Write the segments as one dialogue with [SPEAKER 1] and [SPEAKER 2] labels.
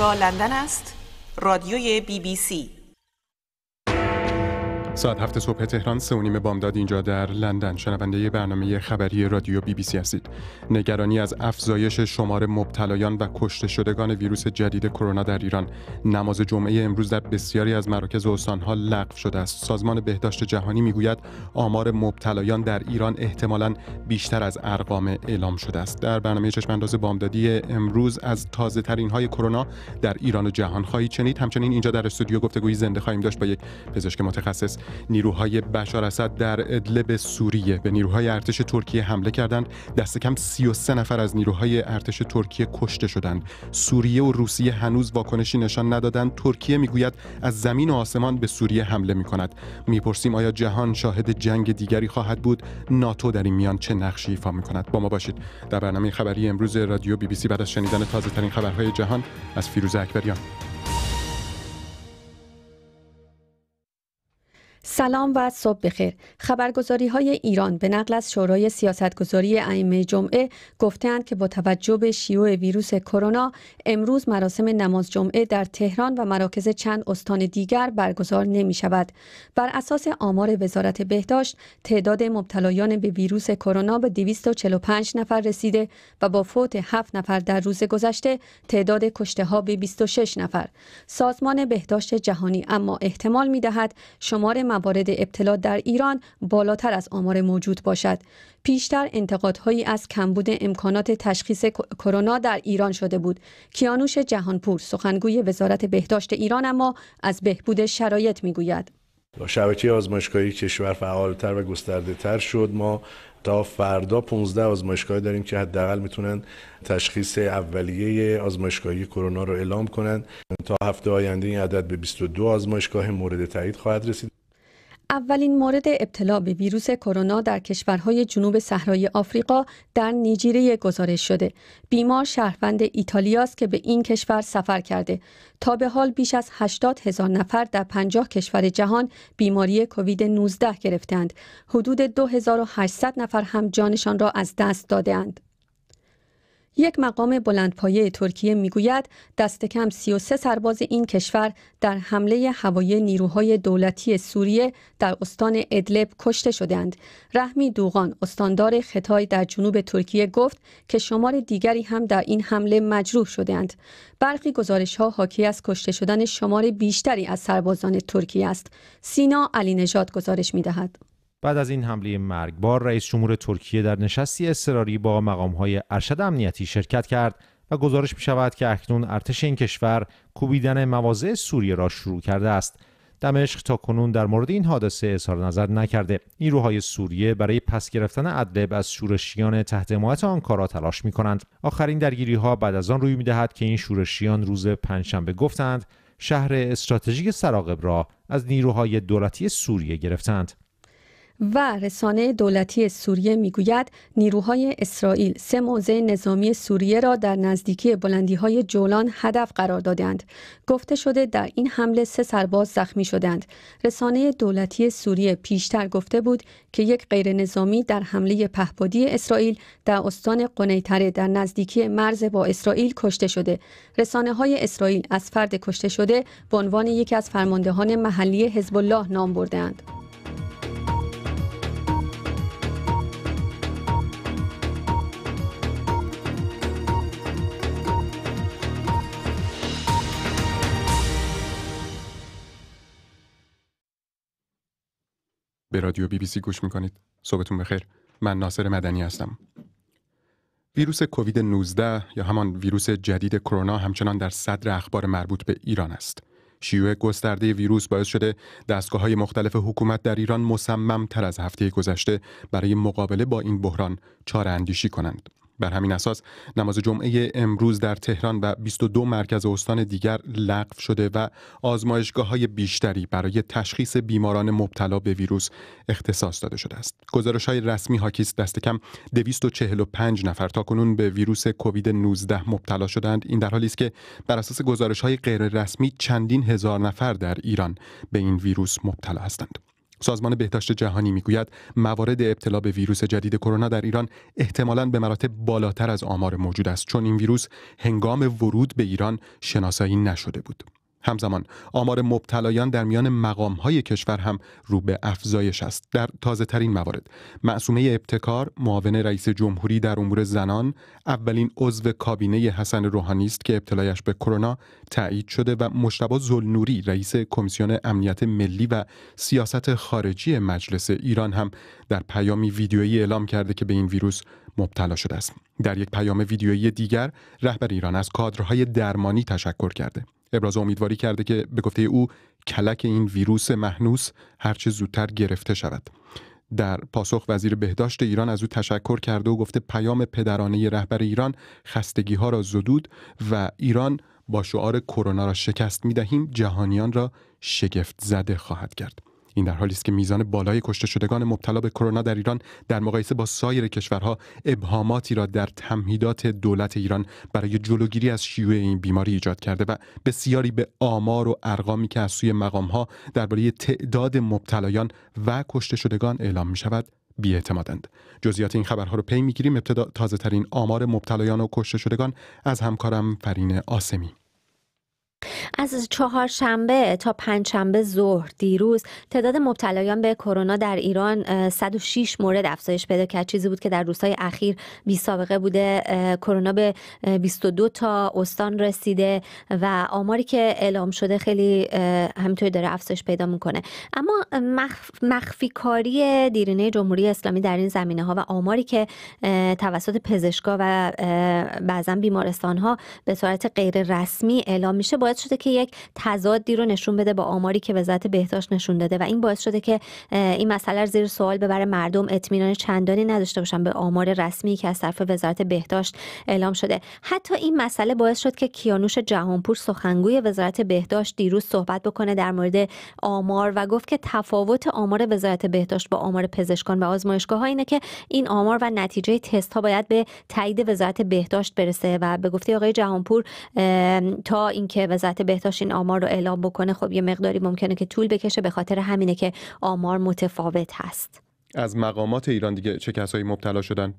[SPEAKER 1] لندن است رادیوی بی بی سی
[SPEAKER 2] ساعت هفت صبح تهران سه و بامداد اینجا در لندن شنونده برنامه خبری رادیو بی بی سی هستید نگرانی از افزایش شمار مبتلایان و کشته شدگان ویروس جدید کرونا در ایران نماز جمعه امروز در بسیاری از مراکز استانها لغو شده است سازمان بهداشت جهانی میگوید آمار مبتلایان در ایران احتمالا بیشتر از ارقام اعلام شده است در برنامه انداز بامدادی امروز از تازه ترین های کرونا در ایران و جهان خواهید شنید همچنین اینجا در استودیو گفتگوی زنده خواهیم داشت با یک پزشک متخصص نیروهای بشار اسد در ادلب سوریه به نیروهای ارتش ترکیه حمله کردند دست کم 33 نفر از نیروهای ارتش ترکیه کشته شدند سوریه و روسیه هنوز واکنشی نشان ندادند ترکیه میگوید از زمین و آسمان به سوریه حمله می کند میپرسیم آیا جهان شاهد جنگ دیگری خواهد بود ناتو در این میان چه نقشی ایفا می کند با ما باشید در برنامه خبری امروز رادیو بی بی سی بعد از شنیدن تازه ترین خبرهای جهان از فیروز اکبریان
[SPEAKER 3] سلام و صبح بخیر خبرگزاری های ایران به نقل از شورای سیاستگذاری ائمه جمعه گفتند که با توجه به شیوع ویروس کرونا امروز مراسم نماز جمعه در تهران و مراکز چند استان دیگر برگزار نمی شود بر اساس آمار وزارت بهداشت تعداد مبتلایان به ویروس کرونا به 245 نفر رسیده و با فوت 7 نفر در روز گذشته تعداد کشته ها به 26 نفر سازمان بهداشت جهانی اما احتمال می دهد شمار موارد ابتلا در ایران بالاتر از آمار موجود باشد پیشتر انتقادهایی از کمبود امکانات تشخیص کرونا در ایران شده بود کیانوش جهانپور سخنگوی وزارت بهداشت ایران اما از بهبود شرایط میگوید
[SPEAKER 4] شبکه آزمایشگاهی کشور فعالتر و گسترده تر شد ما تا فردا 15 آزمایشگاه داریم که حداقل میتونن تشخیص اولیه آزمایشگاهی کرونا رو اعلام کنند تا هفته آینده این عدد به 22 آزمایشگاه مورد تایید خواهد رسید
[SPEAKER 3] اولین مورد ابتلا به ویروس کرونا در کشورهای جنوب صحرای آفریقا در نیجریه گزارش شده. بیمار شهروند ایتالیا است که به این کشور سفر کرده. تا به حال بیش از 80 هزار نفر در 50 کشور جهان بیماری کووید 19 گرفتند. حدود 2800 نفر هم جانشان را از دست دادهاند. یک مقام بلندپایه ترکیه میگوید دست کم 33 سرباز این کشور در حمله هوایی نیروهای دولتی سوریه در استان ادلب کشته شدند. رحمی دوغان استاندار خطای در جنوب ترکیه گفت که شمار دیگری هم در این حمله مجروح شدند. برخی گزارش ها حاکی از کشته شدن شمار بیشتری از سربازان ترکیه است. سینا علی نژاد گزارش می دهد.
[SPEAKER 5] بعد از این حمله مرگبار رئیس جمهور ترکیه در نشستی اضطراری با مقامهای ارشد امنیتی شرکت کرد و گزارش می شود که اکنون ارتش این کشور کوبیدن مواضع سوریه را شروع کرده است دمشق تا کنون در مورد این حادثه اظهار نظر نکرده نیروهای سوریه برای پس گرفتن ادلب از شورشیان تحت حمایت آنکارا تلاش می کنند آخرین درگیری ها بعد از آن روی می دهد که این شورشیان روز پنجشنبه گفتند شهر استراتژیک سراقب را از نیروهای دولتی سوریه گرفتند
[SPEAKER 3] و رسانه دولتی سوریه میگوید نیروهای اسرائیل سه موضع نظامی سوریه را در نزدیکی بلندی های جولان هدف قرار دادند گفته شده در این حمله سه سرباز زخمی شدند رسانه دولتی سوریه پیشتر گفته بود که یک غیر نظامی در حمله پهپادی اسرائیل در استان قنیتره در نزدیکی مرز با اسرائیل کشته شده رسانه های اسرائیل از فرد کشته شده به عنوان یکی از فرماندهان محلی حزب الله نام بردند
[SPEAKER 2] به رادیو بی بی سی گوش میکنید. صبحتون بخیر. من ناصر مدنی هستم. ویروس کووید 19 یا همان ویروس جدید کرونا همچنان در صدر اخبار مربوط به ایران است. شیوع گسترده ویروس باعث شده دستگاه های مختلف حکومت در ایران مصمم تر از هفته گذشته برای مقابله با این بحران چاره اندیشی کنند. بر همین اساس نماز جمعه امروز در تهران و 22 مرکز استان دیگر لغو شده و آزمایشگاه های بیشتری برای تشخیص بیماران مبتلا به ویروس اختصاص داده شده است. گزارش های رسمی هاکیست دست کم 245 نفر تا کنون به ویروس کووید 19 مبتلا شدند. این در حالی است که بر اساس گزارش های غیر رسمی چندین هزار نفر در ایران به این ویروس مبتلا هستند. سازمان بهداشت جهانی میگوید موارد ابتلا به ویروس جدید کرونا در ایران احتمالاً به مراتب بالاتر از آمار موجود است چون این ویروس هنگام ورود به ایران شناسایی نشده بود. همزمان آمار مبتلایان در میان مقام های کشور هم رو به افزایش است در تازه ترین موارد معصومه ابتکار معاون رئیس جمهوری در امور زنان اولین عضو کابینه حسن روحانی است که ابتلایش به کرونا تایید شده و مشتبا زلنوری رئیس کمیسیون امنیت ملی و سیاست خارجی مجلس ایران هم در پیامی ویدیویی اعلام کرده که به این ویروس مبتلا شده است در یک پیام ویدیویی دیگر رهبر ایران از کادرهای درمانی تشکر کرده ابراز امیدواری کرده که به گفته او کلک این ویروس محنوس هرچه زودتر گرفته شود در پاسخ وزیر بهداشت ایران از او تشکر کرده و گفته پیام پدرانه رهبر ایران خستگی ها را زدود و ایران با شعار کرونا را شکست می دهیم جهانیان را شگفت زده خواهد کرد این در حالی است که میزان بالای کشته شدگان مبتلا به کرونا در ایران در مقایسه با سایر کشورها ابهاماتی را در تمهیدات دولت ایران برای جلوگیری از شیوع این بیماری ایجاد کرده و بسیاری به آمار و ارقامی که از سوی مقامها درباره تعداد مبتلایان و کشته شدگان اعلام می شود بیاعتمادند جزئیات این خبرها رو پی میگیریم ابتدا تازه ترین آمار مبتلایان و کشته شدگان از همکارم فرین آسمی
[SPEAKER 6] از شنبه تا پنجشنبه ظهر دیروز تعداد مبتلایان به کرونا در ایران 106 مورد افزایش پیدا کرد چیزی بود که در روزهای اخیر بی سابقه بوده کرونا به 22 تا استان رسیده و آماری که اعلام شده خیلی همینطوری داره افزایش پیدا میکنه اما مخف... مخفی کاری دیرینه جمهوری اسلامی در این زمینه ها و آماری که توسط پزشکا و بعضا بیمارستان ها به صورت غیر رسمی اعلام میشه باعث شده که یک تضادی رو نشون بده با آماری که وزارت بهداشت نشون داده و این باعث شده که این مسئله رو زیر سوال ببره مردم اطمینان چندانی نداشته باشن به آمار رسمی که از طرف وزارت بهداشت اعلام شده حتی این مسئله باعث شد که کیانوش جهانپور سخنگوی وزارت بهداشت دیروز صحبت بکنه در مورد آمار و گفت که تفاوت آمار وزارت بهداشت با آمار پزشکان و آزمایشگاه اینه که این آمار و نتیجه تست ها باید به تایید وزارت بهداشت برسه و به گفته آقای جهانپور تا اینکه وزارت بهداشت این آمار رو اعلام بکنه خب یه مقداری ممکنه که طول بکشه به خاطر همینه که آمار متفاوت هست
[SPEAKER 2] از مقامات ایران دیگه چه کسایی مبتلا شدن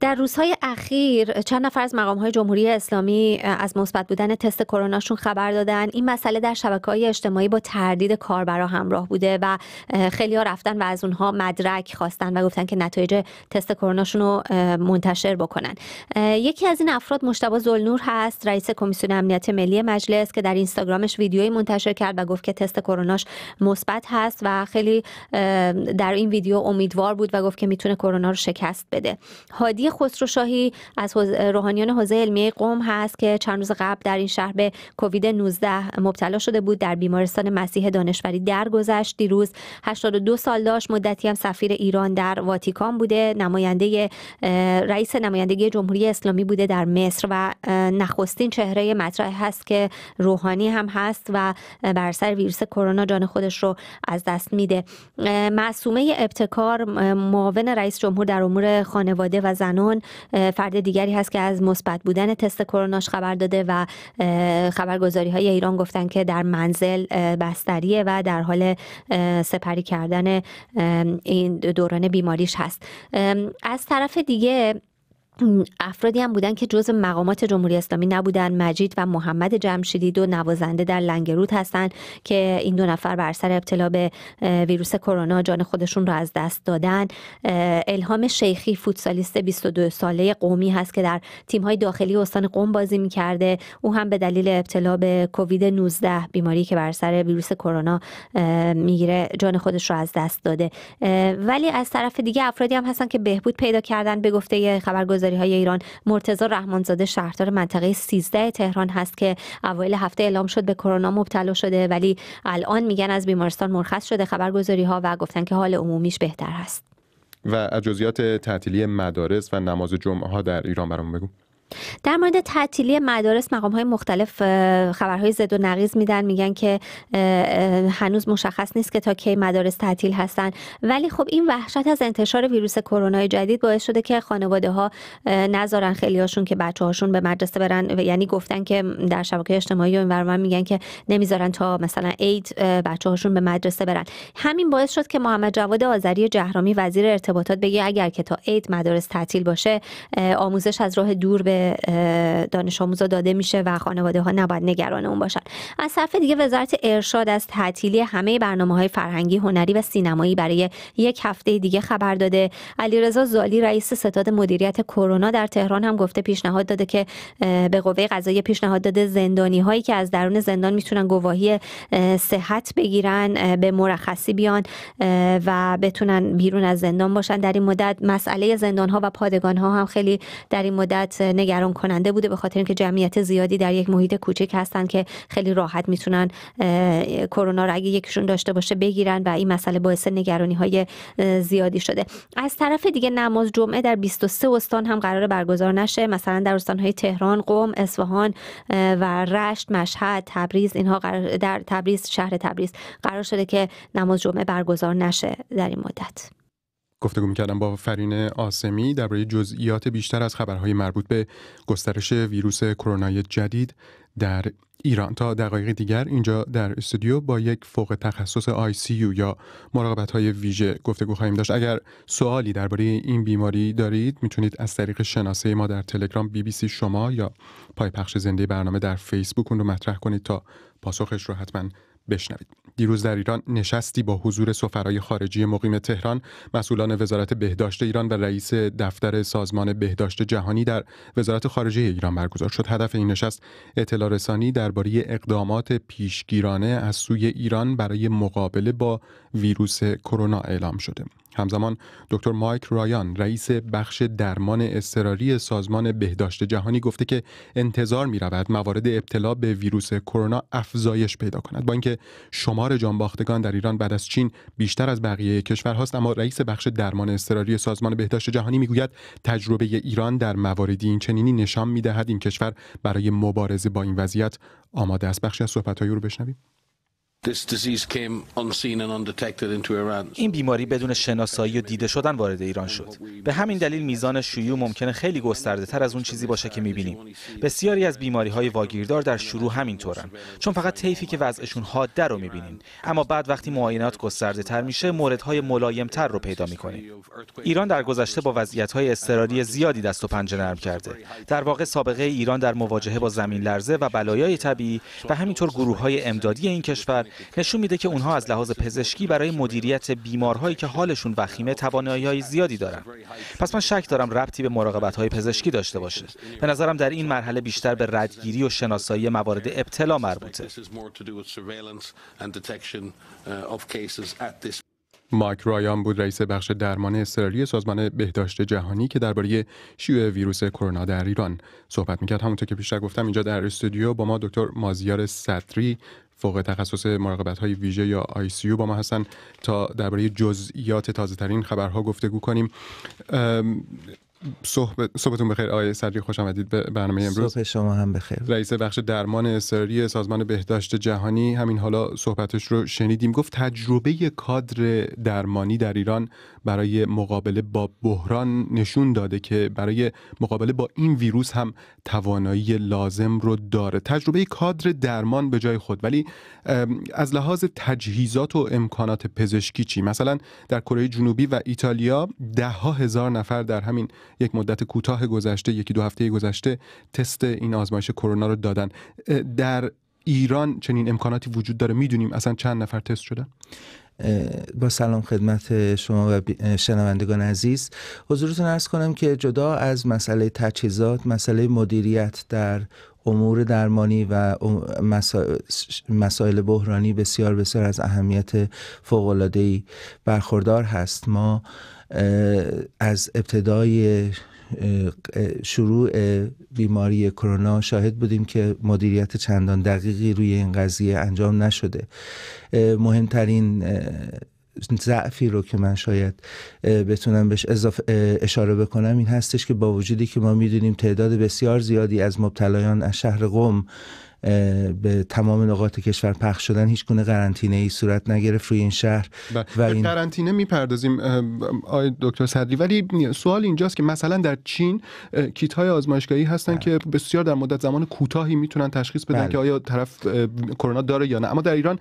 [SPEAKER 6] در روزهای اخیر چند نفر از مقامهای جمهوری اسلامی از مثبت بودن تست کروناشون خبر دادن این مسئله در شبکه های اجتماعی با تردید کاربرا همراه بوده و خیلی ها رفتن و از اونها مدرک خواستن و گفتن که نتایج تست کروناشون رو منتشر بکنن یکی از این افراد مشتبه زلنور هست رئیس کمیسیون امنیت ملی مجلس که در اینستاگرامش ویدیویی منتشر کرد و گفت که تست کروناش مثبت هست و خیلی در این ویدیو امیدوار بود و گفت که میتونه کرونا رو شکست بده هادی خسروشاهی از روحانیان حوزه علمیه قوم هست که چند روز قبل در این شهر به کووید 19 مبتلا شده بود در بیمارستان مسیح دانشوری درگذشت دیروز 82 سال داشت مدتی هم سفیر ایران در واتیکان بوده نماینده رئیس نمایندگی جمهوری اسلامی بوده در مصر و نخستین چهره مطرح هست که روحانی هم هست و بر سر ویروس کرونا جان خودش رو از دست میده معصومه ابتکار معاون رئیس جمهور در امور خانواده و زنان فرد دیگری هست که از مثبت بودن تست کروناش خبر داده و خبرگزاری های ایران گفتن که در منزل بستریه و در حال سپری کردن این دوران بیماریش هست از طرف دیگه افرادی هم بودن که جز مقامات جمهوری اسلامی نبودن مجید و محمد جمشیدی دو نوازنده در لنگرود هستند که این دو نفر بر سر ابتلا به ویروس کرونا جان خودشون را از دست دادن الهام شیخی فوتسالیست 22 ساله قومی هست که در های داخلی استان قم بازی میکرده او هم به دلیل ابتلا به کووید 19 بیماری که بر سر ویروس کرونا میگیره جان خودش را از دست داده ولی از طرف دیگه افرادی هم هستن که بهبود پیدا کردن به گفته خبرگزار گذاری های ایران مرتضی رحمانزاده شهردار منطقه 13 تهران هست که اوایل هفته اعلام شد به کرونا مبتلا شده ولی الان میگن از بیمارستان مرخص شده خبرگزاری ها و گفتن که حال عمومیش بهتر هست
[SPEAKER 2] و از جزئیات تعطیلی مدارس و نماز جمعه ها در ایران برام بگو
[SPEAKER 6] در مورد تعطیلی مدارس مقام های مختلف خبرهای زد و نقیز میدن میگن که هنوز مشخص نیست که تا کی مدارس تعطیل هستن ولی خب این وحشت از انتشار ویروس کرونا جدید باعث شده که خانواده ها نذارن خیلی هاشون که بچه هاشون به مدرسه برن یعنی گفتن که در شبکه اجتماعی و اینور میگن که نمیذارن تا مثلا عید بچه هاشون به مدرسه برن همین باعث شد که محمد جواد آذری جهرامی وزیر ارتباطات بگه اگر که تا عید مدارس تعطیل باشه آموزش از راه دور به دانش آموزا داده میشه و خانواده ها نباید نگران اون باشن از طرف دیگه وزارت ارشاد از تعطیلی همه برنامه های فرهنگی هنری و سینمایی برای یک هفته دیگه خبر داده علیرضا زالی رئیس ستاد مدیریت کرونا در تهران هم گفته پیشنهاد داده که به قوه قضایی پیشنهاد داده زندانی هایی که از درون زندان میتونن گواهی صحت بگیرن به مرخصی بیان و بتونن بیرون از زندان باشن در این مدت مسئله زندان ها و پادگان ها هم خیلی در این مدت نگران نگران کننده بوده به خاطر اینکه جمعیت زیادی در یک محیط کوچک هستند که خیلی راحت میتونن کرونا رو اگه یکشون داشته باشه بگیرن و این مسئله باعث نگرانی های زیادی شده از طرف دیگه نماز جمعه در 23 استان هم قرار برگزار نشه مثلا در استان های تهران، قم، اصفهان و رشت، مشهد، تبریز اینها در تبریز شهر تبریز قرار شده که نماز جمعه برگزار نشه در این مدت
[SPEAKER 2] گفتگو میکردم با فرین آسمی درباره جزئیات بیشتر از خبرهای مربوط به گسترش ویروس کرونا جدید در ایران تا دقایق دیگر اینجا در استودیو با یک فوق تخصص آی سی یا مراقبت های ویژه گفتگو خواهیم داشت اگر سوالی درباره این بیماری دارید میتونید از طریق شناسه ما در تلگرام بی بی سی شما یا پای پخش زنده برنامه در فیسبوک اون رو مطرح کنید تا پاسخش رو حتما بشنوید دیروز در ایران نشستی با حضور سفرای خارجی مقیم تهران، مسئولان وزارت بهداشت ایران و رئیس دفتر سازمان بهداشت جهانی در وزارت خارجه ایران برگزار شد. هدف این نشست اطلاع رسانی درباره اقدامات پیشگیرانه از سوی ایران برای مقابله با ویروس کرونا اعلام شده. همزمان دکتر مایک رایان رئیس بخش درمان اضطراری سازمان بهداشت جهانی گفته که انتظار می رود موارد ابتلا به ویروس کرونا افزایش پیدا کند با اینکه شمار جانباختگان در ایران بعد از چین بیشتر از بقیه کشورهاست اما رئیس بخش درمان اضطراری سازمان بهداشت جهانی میگوید تجربه ایران در مواردی این چنینی نشان دهد این کشور برای مبارزه با این وضعیت آماده است بخشی از های او رو بشنویم
[SPEAKER 7] این بیماری بدون شناسایی و دیده شدن وارد ایران شد. به همین دلیل میزان شیوع ممکنه خیلی گسترده تر از اون چیزی باشه که میبینیم. بسیاری از بیماری های واگیردار در شروع همینطورن چون فقط طیفی که وضعشون حاده رو میبینیم اما بعد وقتی معاینات گسترده تر میشه موردهای ملایم تر رو پیدا میکنیم. ایران در گذشته با وضعیت های اضطراری زیادی دست و پنجه نرم کرده. در واقع سابقه ایران در مواجهه با زمین لرزه و بلایای طبیعی و همینطور گروه های امدادی این کشور نشون میده که اونها از لحاظ پزشکی برای مدیریت بیمارهایی که حالشون وخیمه توانایی های زیادی دارن پس من شک دارم ربطی به مراقبت های پزشکی داشته باشه به نظرم در این مرحله بیشتر به ردگیری و شناسایی موارد ابتلا
[SPEAKER 8] مربوطه
[SPEAKER 2] مایک رایان بود رئیس بخش درمان اضطراری سازمان بهداشت جهانی که درباره شیوع ویروس کرونا در ایران صحبت میکرد همونطور که پیشتر گفتم اینجا در استودیو با ما دکتر مازیار صدری فوق تخصص مراقبت های ویژه یا آی سی با ما هستن تا درباره جزئیات تازه ترین خبرها گفتگو کنیم صحبت صبحتون بخیر آقای صدری خوش آمدید به برنامه امروز
[SPEAKER 9] شما هم بخیر
[SPEAKER 2] رئیس بخش درمان اضطراری سازمان بهداشت جهانی همین حالا صحبتش رو شنیدیم گفت تجربه کادر درمانی در ایران برای مقابله با بحران نشون داده که برای مقابله با این ویروس هم توانایی لازم رو داره تجربه کادر درمان به جای خود ولی از لحاظ تجهیزات و امکانات پزشکی چی مثلا در کره جنوبی و ایتالیا ده هزار نفر در همین یک مدت کوتاه گذشته یکی دو هفته گذشته تست این آزمایش کرونا رو دادن در
[SPEAKER 9] ایران چنین امکاناتی وجود داره میدونیم اصلا چند نفر تست شدن با سلام خدمت شما و شنوندگان عزیز حضورتون ارز کنم که جدا از مسئله تجهیزات مسئله مدیریت در امور درمانی و مسائل بحرانی بسیار بسیار از اهمیت ای برخوردار هست ما از ابتدای شروع بیماری کرونا شاهد بودیم که مدیریت چندان دقیقی روی این قضیه انجام نشده مهمترین ضعفی رو که من شاید بتونم بهش اشاره بکنم این هستش که با وجودی که ما میدونیم تعداد بسیار زیادی از مبتلایان از شهر قم به تمام نقاط کشور پخش شدن هیچ گونه قرنطینه ای صورت نگرفت روی این شهر
[SPEAKER 2] بله. و این قرنطینه میپردازیم آقای دکتر صدری ولی سوال اینجاست که مثلا در چین کیت های آزمایشگاهی هستن بله. که بسیار در مدت زمان کوتاهی میتونن تشخیص بدن بله. که آیا طرف کرونا
[SPEAKER 9] داره یا نه اما در ایران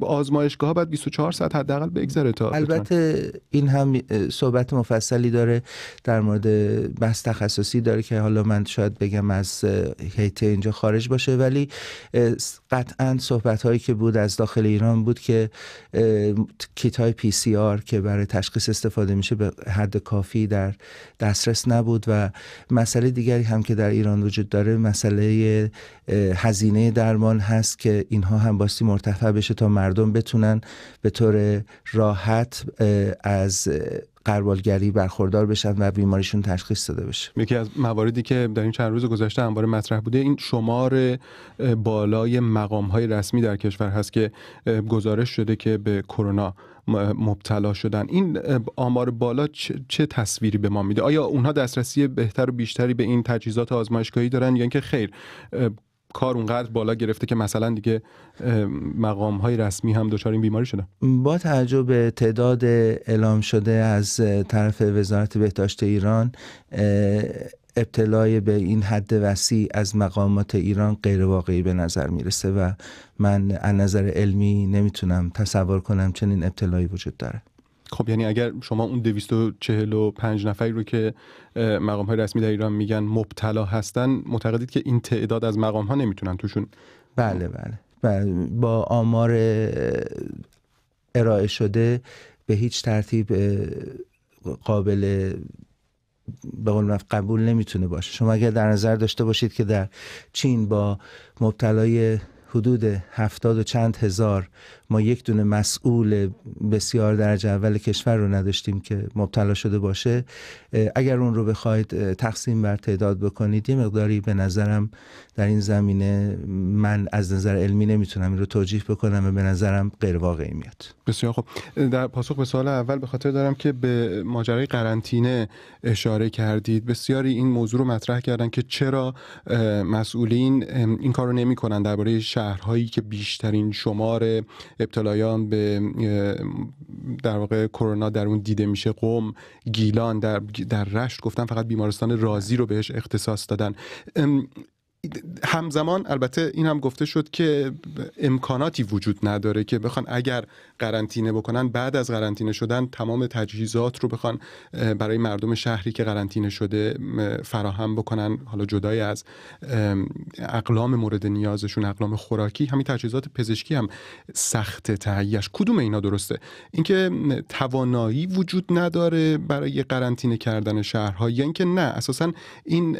[SPEAKER 9] آزمایشگاه
[SPEAKER 2] ها باید 24 ساعت حداقل بگذره تا
[SPEAKER 9] البته این هم صحبت مفصلی داره در مورد بحث تخصصی داره که حالا من شاید بگم از هیته اینجا خارج باشه ولی قطعا صحبت هایی که بود از داخل ایران بود که کیت های پی سی آر که برای تشخیص استفاده میشه به حد کافی در دسترس نبود و مسئله دیگری هم که در ایران وجود داره مسئله هزینه درمان هست که اینها هم باستی مرتفع بشه تا مردم بتونن به طور راحت از قربالگری برخوردار بشن و بیماریشون تشخیص داده بشه
[SPEAKER 2] یکی از مواردی که در این چند روز گذشته انبار مطرح بوده این شمار بالای مقام های رسمی در کشور هست که گزارش شده که به کرونا مبتلا شدن این آمار بالا چه تصویری به ما میده آیا اونها دسترسی بهتر و بیشتری به این تجهیزات آزمایشگاهی دارن یا یعنی اینکه خیر کار اونقدر بالا گرفته که مثلا دیگه مقام های رسمی هم دچار این بیماری شدن
[SPEAKER 9] با توجه به تعداد اعلام شده از طرف وزارت بهداشت ایران ابتلای به این حد وسیع از مقامات ایران غیر واقعی به نظر میرسه و من از نظر علمی نمیتونم تصور کنم چنین ابتلایی وجود داره
[SPEAKER 2] خب یعنی اگر شما اون 245 نفری رو که مقام های رسمی در ایران میگن مبتلا هستن معتقدید که این تعداد از مقام ها نمیتونن توشون بله بله,
[SPEAKER 9] بله. با آمار ارائه شده به هیچ ترتیب قابل به قول قبول نمیتونه باشه شما اگر در نظر داشته باشید که در چین با مبتلای حدود هفتاد و چند هزار ما یک دونه مسئول بسیار درجه اول کشور رو نداشتیم که مبتلا شده باشه اگر اون رو بخواید تقسیم بر تعداد بکنید یه مقداری به نظرم در این زمینه من از نظر علمی نمیتونم این رو توجیه بکنم و به نظرم غیر واقعی میاد بسیار خب در پاسخ به سوال
[SPEAKER 2] اول به خاطر دارم که به ماجرای قرنطینه اشاره کردید بسیاری این موضوع رو مطرح کردن که چرا مسئولین این کارو نمیکنن درباره شهرهایی که بیشترین شمار ابتلایان به در واقع کرونا در اون دیده میشه قوم گیلان در, در رشت گفتن فقط بیمارستان رازی رو بهش اختصاص دادن همزمان البته این هم گفته شد که امکاناتی وجود نداره که بخوان اگر قرنطینه بکنن بعد از قرنطینه شدن تمام تجهیزات رو بخوان برای مردم شهری که قرنطینه شده فراهم بکنن حالا جدای از اقلام مورد نیازشون اقلام خوراکی همین تجهیزات پزشکی هم سخت تهیهش کدوم اینا درسته اینکه توانایی وجود نداره برای قرنطینه کردن شهرها یا اینکه نه اساسا این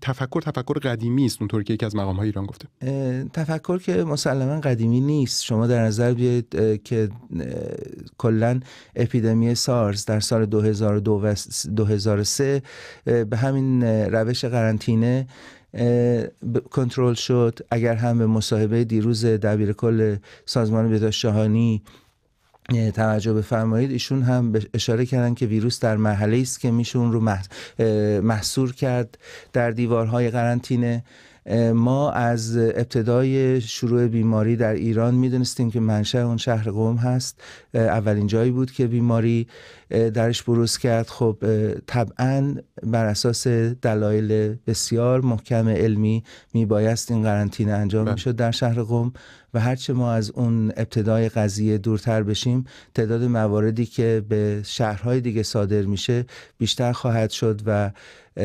[SPEAKER 2] تفکر تفکر قدیمی قدیمی است اونطور که یکی از مقام های ایران گفته
[SPEAKER 9] تفکر که مسلما قدیمی نیست شما در نظر بیاید که کلا اپیدمی سارس در سال 2002 و 2003 به همین روش قرنطینه کنترل شد اگر هم به مصاحبه دیروز دبیر کل سازمان بهداشت جهانی توجه بفرمایید ایشون هم اشاره کردن که ویروس در مرحله است که میشه اون رو محصور کرد در دیوارهای قرنطینه ما از ابتدای شروع بیماری در ایران میدونستیم که منشأ اون شهر قوم هست اولین جایی بود که بیماری درش بروز کرد خب طبعا بر اساس دلایل بسیار محکم علمی میبایست این قرنطینه انجام بله. میشد در شهر قوم و هرچه ما از اون ابتدای قضیه دورتر بشیم تعداد مواردی که به شهرهای دیگه صادر میشه بیشتر خواهد شد و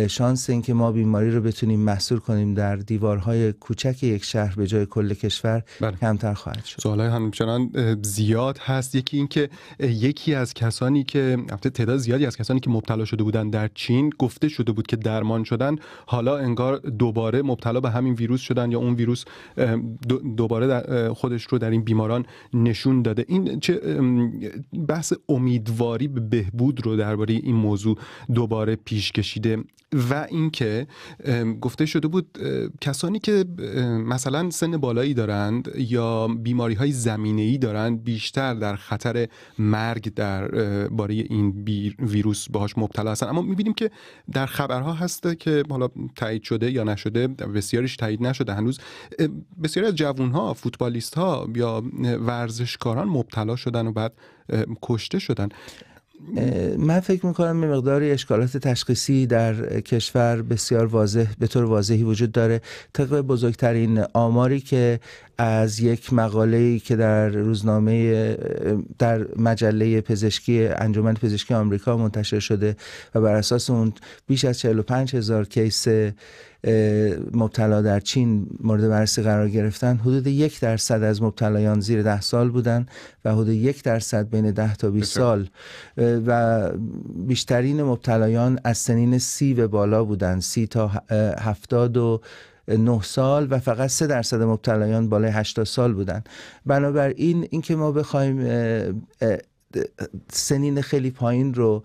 [SPEAKER 9] شانس اینکه ما بیماری رو بتونیم محصول کنیم در دیوارهای کوچک یک شهر به جای کل کشور بله. کمتر خواهد شد
[SPEAKER 2] سوال همچنان زیاد هست یکی که یکی از کسانی که تعداد زیادی از کسانی که مبتلا شده بودن در چین گفته شده بود که درمان شدن حالا انگار دوباره مبتلا به همین ویروس شدن یا اون ویروس دوباره خودش رو در این بیماران نشون داده این چه بحث امیدواری به بهبود رو درباره این موضوع دوباره پیش کشیده و اینکه گفته شده بود کسانی که مثلا سن بالایی دارند یا بیماری های زمینه ای دارند بیشتر در خطر مرگ در باره این ویروس باهاش مبتلا هستند اما میبینیم که در خبرها هست که حالا تایید شده یا نشده بسیاریش تایید نشده هنوز بسیاری از ها فوتبال فوتبالیست ها یا ورزشکاران مبتلا شدن و بعد کشته شدن
[SPEAKER 9] من فکر میکنم به مقداری اشکالات تشخیصی در کشور بسیار واضح به طور واضحی وجود داره طبق بزرگترین آماری که از یک مقاله که در روزنامه در مجله پزشکی انجمن پزشکی آمریکا منتشر شده و بر اساس اون بیش از 45 هزار کیس مبتلا در چین مورد بررسی قرار گرفتن حدود یک درصد از مبتلایان زیر ده سال بودن و حدود یک درصد بین ده تا 20 سال و بیشترین مبتلایان از سنین سی به بالا بودن سی تا هفتاد و نه سال و فقط سه درصد مبتلایان بالای 80 سال بودند بنابراین اینکه ما بخوایم سنین خیلی پایین رو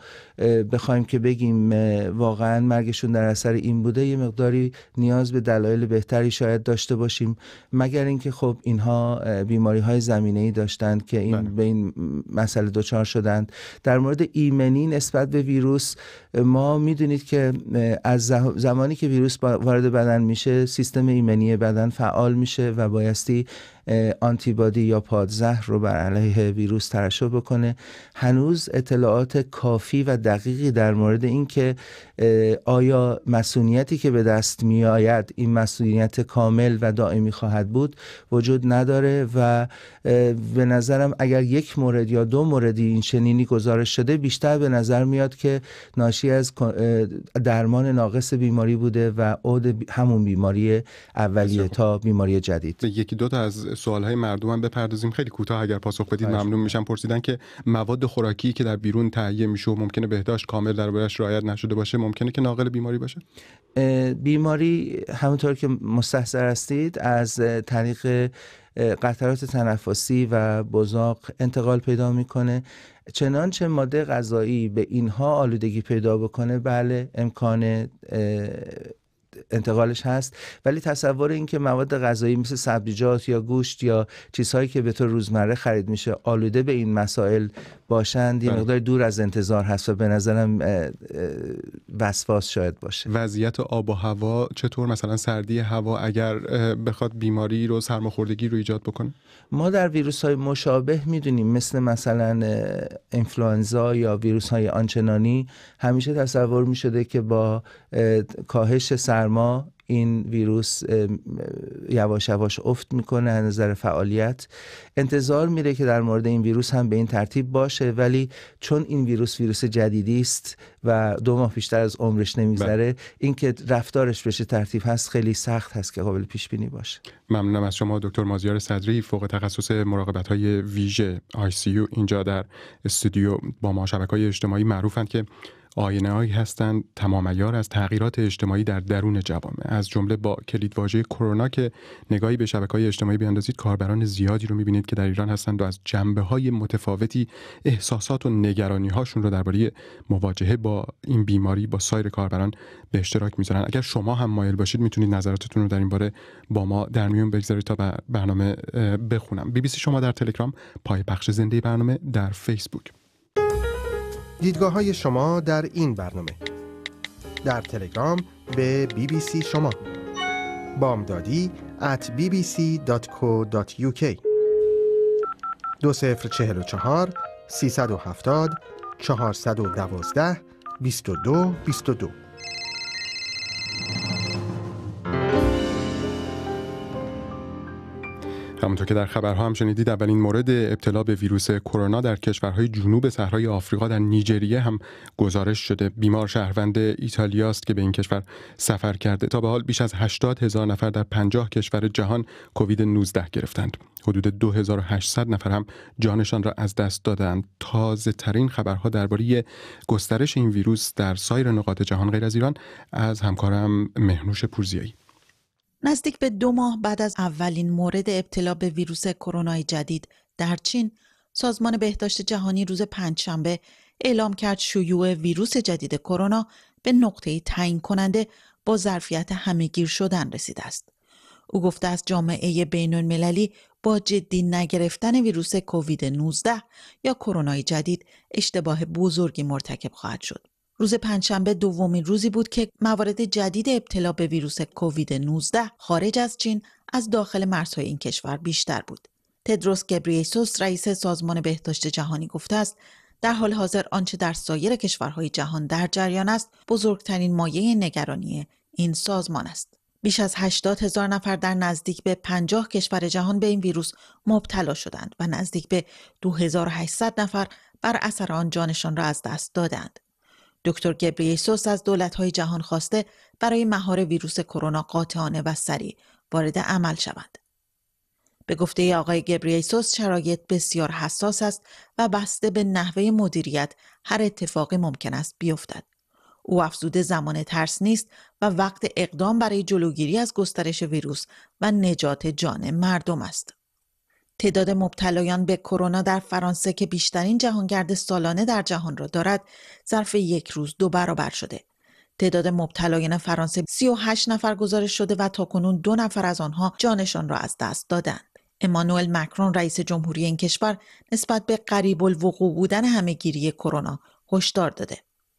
[SPEAKER 9] بخوایم که بگیم واقعا مرگشون در اثر این بوده یه مقداری نیاز به دلایل بهتری شاید داشته باشیم مگر اینکه خب اینها بیماری های زمینه ای داشتند که این بله. به این مسئله دچار شدند در مورد ایمنی نسبت به ویروس ما میدونید که از زمانی که ویروس وارد بدن میشه سیستم ایمنی بدن فعال میشه و بایستی آنتیبادی یا پادزهر رو بر علیه ویروس ترشح بکنه هنوز اطلاعات کافی و دقیقی در مورد اینکه آیا مسئولیتی که به دست می آید این مسئولیت کامل و دائمی خواهد بود وجود نداره و به نظرم اگر یک مورد یا دو موردی این چنینی گزارش شده بیشتر به نظر میاد که ناشی از درمان ناقص بیماری بوده و عود همون بیماری اولیه تا بیماری جدید یکی دو تا از
[SPEAKER 2] سوال های مردم هم بپردازیم خیلی کوتاه اگر پاسخ بدید ممنون میشم پرسیدن که مواد خوراکی که در بیرون تهیه میشه ممکنه بهداشت کامل دربارش رعایت نشده باشه ممکنه که ناقل بیماری باشه
[SPEAKER 9] بیماری همونطور که مستحضر هستید از طریق قطرات تنفسی و بزاق انتقال پیدا میکنه چنانچه ماده غذایی به اینها آلودگی پیدا بکنه بله امکان انتقالش هست ولی تصور اینکه مواد غذایی مثل سبزیجات یا گوشت یا چیزهایی که به طور روزمره خرید میشه آلوده به این مسائل باشند یه بله. مقدار دور از انتظار هست و به نظرم وسواس شاید باشه وضعیت آب
[SPEAKER 2] و هوا چطور مثلا سردی هوا اگر بخواد بیماری رو سرماخوردگی رو ایجاد
[SPEAKER 9] بکنه ما در ویروس های مشابه میدونیم مثل مثلا اینفلوئنزا یا ویروس های آنچنانی همیشه تصور میشده که با کاهش سرما این ویروس یواش یواش افت میکنه از نظر فعالیت انتظار میره که در مورد این ویروس هم به این ترتیب باشه ولی چون این ویروس ویروس جدیدی است و دو ماه بیشتر از عمرش نمیذاره بله. اینکه رفتارش بشه ترتیب هست خیلی سخت هست که قابل پیش بینی باشه
[SPEAKER 2] ممنونم از شما دکتر مازیار صدری فوق تخصص مراقبت های ویژه ICU اینجا در استودیو با ما شبکه های اجتماعی معروفند که آینه هایی هستند تمام از تغییرات اجتماعی در درون جوامع از جمله با کلیدواژه کرونا که نگاهی به شبکه های اجتماعی بیاندازید کاربران زیادی رو میبینید که در ایران هستند و از جنبه های متفاوتی احساسات و نگرانی هاشون رو درباره مواجهه با این بیماری با سایر کاربران به اشتراک میذارن اگر شما هم مایل باشید میتونید نظراتتون رو در این باره با ما در میون بگذارید تا برنامه بخونم بی بی سی شما در تلگرام پای زنده برنامه در فیسبوک دیدگاه های شما در این برنامه در تلگرام به بی بی سی شما بامدادی at bbc.co.uk
[SPEAKER 7] دو سفر چهل و چهار سی سد و هفتاد
[SPEAKER 2] چهار سد و دوازده بیست و دو بیست و دو همونطور که در خبرها هم شنیدید اولین مورد ابتلا به ویروس کرونا در کشورهای جنوب صحرای آفریقا در نیجریه هم گزارش شده بیمار شهروند ایتالیاست که به این کشور سفر کرده تا به حال بیش از 80 هزار نفر در 50 کشور جهان کووید 19 گرفتند حدود 2800 نفر هم جانشان را از دست دادند تازه ترین خبرها درباره گسترش این ویروس در سایر نقاط جهان غیر از ایران از همکارم مهنوش پورزیایی
[SPEAKER 1] نزدیک به دو ماه بعد از اولین مورد ابتلا به ویروس کرونا جدید در چین سازمان بهداشت جهانی روز پنجشنبه اعلام کرد شیوع ویروس جدید کرونا به نقطه تعیین کننده با ظرفیت همهگیر شدن رسیده است. او گفته است جامعه بین المللی با جدی نگرفتن ویروس کووید 19 یا کرونا جدید اشتباه بزرگی مرتکب خواهد شد. روز پنجشنبه دومین روزی بود که موارد جدید ابتلا به ویروس کووید 19 خارج از چین از داخل مرزهای این کشور بیشتر بود. تدروس گبریسوس رئیس سازمان بهداشت جهانی گفته است در حال حاضر آنچه در سایر کشورهای جهان در جریان است بزرگترین مایه نگرانی این سازمان است. بیش از 80 هزار نفر در نزدیک به 50 کشور جهان به این ویروس مبتلا شدند و نزدیک به 2800 نفر بر اثر آن جانشان را از دست دادند. دکتر گبریسوس از دولت‌های جهان خواسته برای مهار ویروس کرونا قاطعانه و سریع وارد عمل شوند. به گفته آقای گبریسوس شرایط بسیار حساس است و بسته به نحوه مدیریت هر اتفاقی ممکن است بیفتد. او افزود زمان ترس نیست و وقت اقدام برای جلوگیری از گسترش ویروس و نجات جان مردم است. تعداد مبتلایان به کرونا در فرانسه که بیشترین جهانگرد سالانه در جهان را دارد ظرف یک روز دو برابر شده تعداد مبتلایان فرانسه 38 نفر گزارش شده و تاکنون دو نفر از آنها جانشان را از دست دادند امانوئل مکرون رئیس جمهوری این کشور نسبت به قریب الوقوع بودن همهگیری کرونا هشدار داده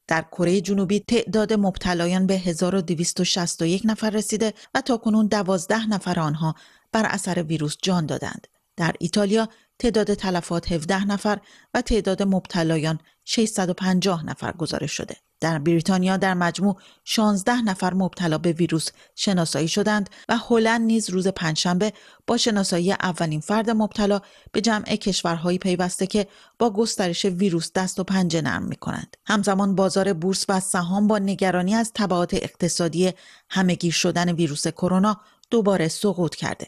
[SPEAKER 1] در کره جنوبی تعداد مبتلایان به 1261 نفر رسیده و تاکنون 12 نفر آنها بر اثر ویروس جان دادند در ایتالیا تعداد تلفات 17 نفر و تعداد مبتلایان 650 نفر گزارش شده. در بریتانیا در مجموع 16 نفر مبتلا به ویروس شناسایی شدند و هلند نیز روز پنجشنبه با شناسایی اولین فرد مبتلا به جمع کشورهایی پیوسته که با گسترش ویروس دست و پنجه نرم می کنند. همزمان بازار بورس و سهام با نگرانی از تبعات اقتصادی همگیر شدن ویروس کرونا دوباره سقوط کرده.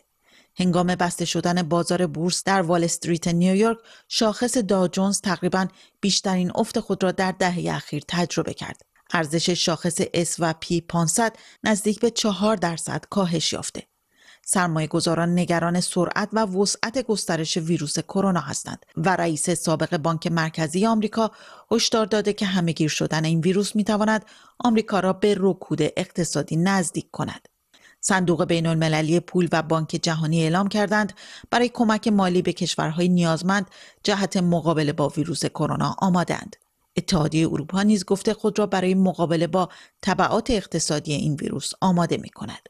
[SPEAKER 1] هنگام بسته شدن بازار بورس در وال استریت نیویورک شاخص دا جونز تقریبا بیشترین افت خود را در دهه اخیر تجربه کرد ارزش شاخص S و P 500 نزدیک به 4 درصد کاهش یافته سرمایه گذاران نگران سرعت و وسعت گسترش ویروس کرونا هستند و رئیس سابق بانک مرکزی آمریکا هشدار داده که همهگیر شدن این ویروس میتواند آمریکا را به رکود اقتصادی نزدیک کند صندوق بین المللی پول و بانک جهانی اعلام کردند برای کمک مالی به کشورهای نیازمند جهت مقابله با ویروس کرونا آمادند. اتحادیه اروپا نیز گفته خود را برای مقابله با تبعات اقتصادی این ویروس آماده می کند.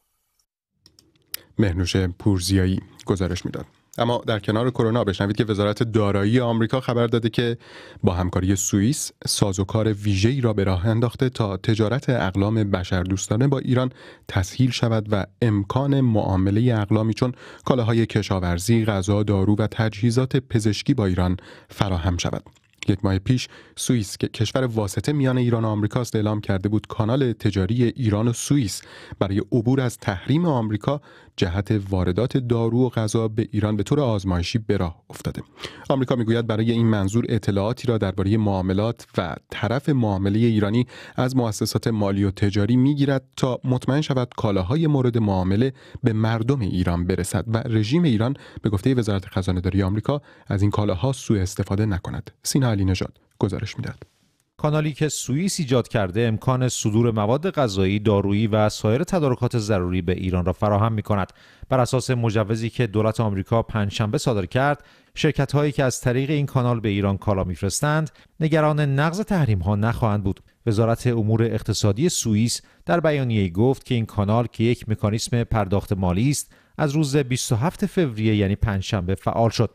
[SPEAKER 2] مهنوش پورزیایی گزارش میداد. اما در کنار کرونا بشنوید که وزارت دارایی آمریکا خبر داده که با همکاری سوئیس سازوکار ویژه‌ای را به راه انداخته تا تجارت اقلام بشردوستانه با ایران تسهیل شود و امکان معامله اقلامی چون کالاهای کشاورزی، غذا، دارو و تجهیزات پزشکی با ایران فراهم شود. یک ماه پیش سوئیس که کشور واسطه میان ایران و آمریکاست اعلام کرده بود کانال تجاری ایران و سوئیس برای عبور از تحریم آمریکا جهت واردات دارو و غذا به ایران به طور آزمایشی به راه افتاده آمریکا میگوید برای این منظور اطلاعاتی را درباره معاملات و طرف معامله ایرانی از مؤسسات مالی و تجاری میگیرد تا مطمئن شود کالاهای مورد معامله به مردم ایران برسد و رژیم ایران به گفته وزارت خزانه داری آمریکا از این کالاها سوء استفاده نکند سینا علی نژاد گزارش داد
[SPEAKER 5] کانالی که سوئیس ایجاد کرده امکان صدور مواد غذایی، دارویی و سایر تدارکات ضروری به ایران را فراهم می کند. بر اساس مجوزی که دولت آمریکا پنجشنبه صادر کرد، شرکت هایی که از طریق این کانال به ایران کالا میفرستند، نگران نقض تحریم ها نخواهند بود. وزارت امور اقتصادی سوئیس در بیانیه گفت که این کانال که یک مکانیسم پرداخت مالی است، از روز 27 فوریه یعنی پنجشنبه فعال شد.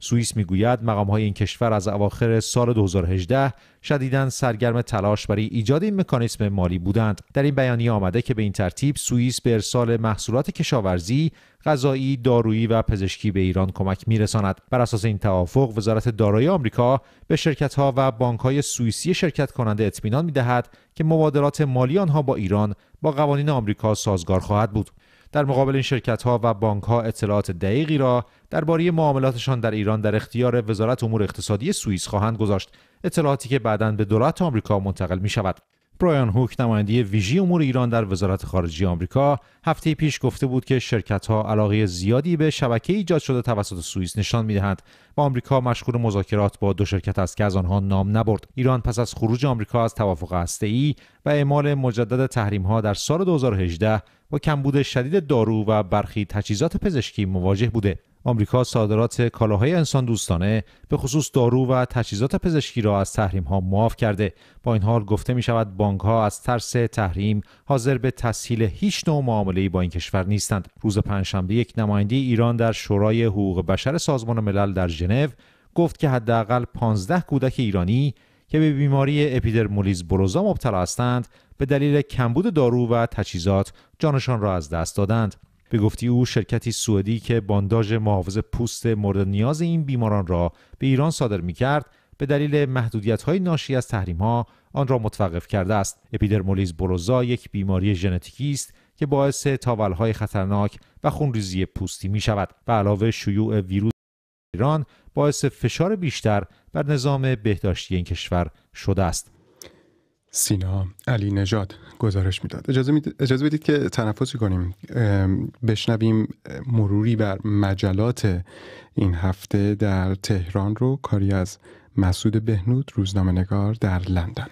[SPEAKER 5] سوئیس میگوید مقام های این کشور از اواخر سال 2018 شدیدا سرگرم تلاش برای ایجاد این مکانیسم مالی بودند. در این بیانیه آمده که به این ترتیب سوئیس به ارسال محصولات کشاورزی، غذایی، دارویی و پزشکی به ایران کمک میرساند. بر اساس این توافق وزارت دارایی آمریکا به شرکت و بانک های سوئیسی شرکت کننده اطمینان میدهد که مبادلات مالی آنها با ایران با قوانین آمریکا سازگار خواهد بود. در مقابل این شرکت ها و بانک ها اطلاعات دقیقی را درباره معاملاتشان در ایران در اختیار وزارت امور اقتصادی سوئیس خواهند گذاشت اطلاعاتی که بعدا به دولت آمریکا منتقل می شود برایان هوک نماینده ویژی امور ایران در وزارت خارجه آمریکا هفته پیش گفته بود که شرکتها علاقه زیادی به شبکه ایجاد شده توسط سوئیس نشان میدهند و آمریکا مشغول مذاکرات با دو شرکت است که از آنها نام نبرد ایران پس از خروج آمریکا از توافق ای و اعمال مجدد تحریم ها در سال 2018 با کمبود شدید دارو و برخی تجهیزات پزشکی مواجه بوده آمریکا صادرات کالاهای انسان دوستانه به خصوص دارو و تجهیزات پزشکی را از تحریم ها معاف کرده با این حال گفته می شود بانک ها از ترس تحریم حاضر به تسهیل هیچ نوع معامله با این کشور نیستند روز پنجشنبه یک نماینده ایران در شورای حقوق بشر سازمان ملل در ژنو گفت که حداقل 15 کودک ایرانی که به بیماری اپیدرمولیز بروزا مبتلا هستند به دلیل کمبود دارو و تجهیزات جانشان را از دست دادند به گفتی او شرکتی سوئدی که بانداج محافظ پوست مورد نیاز این بیماران را به ایران صادر می کرد به دلیل محدودیت های ناشی از تحریم ها آن را متوقف کرده است اپیدرمولیز بروزا یک بیماری ژنتیکی است که باعث تاول های خطرناک و خونریزی پوستی می شود و علاوه شیوع ویروس ایران باعث فشار بیشتر بر نظام بهداشتی این کشور
[SPEAKER 2] شده است سینا علی نژاد گزارش میداد اجازه, اجازه بدید که تنفسی کنیم بشنویم مروری بر مجلات این هفته در تهران رو کاری از مسعود بهنود روزنامه نگار
[SPEAKER 8] در لندن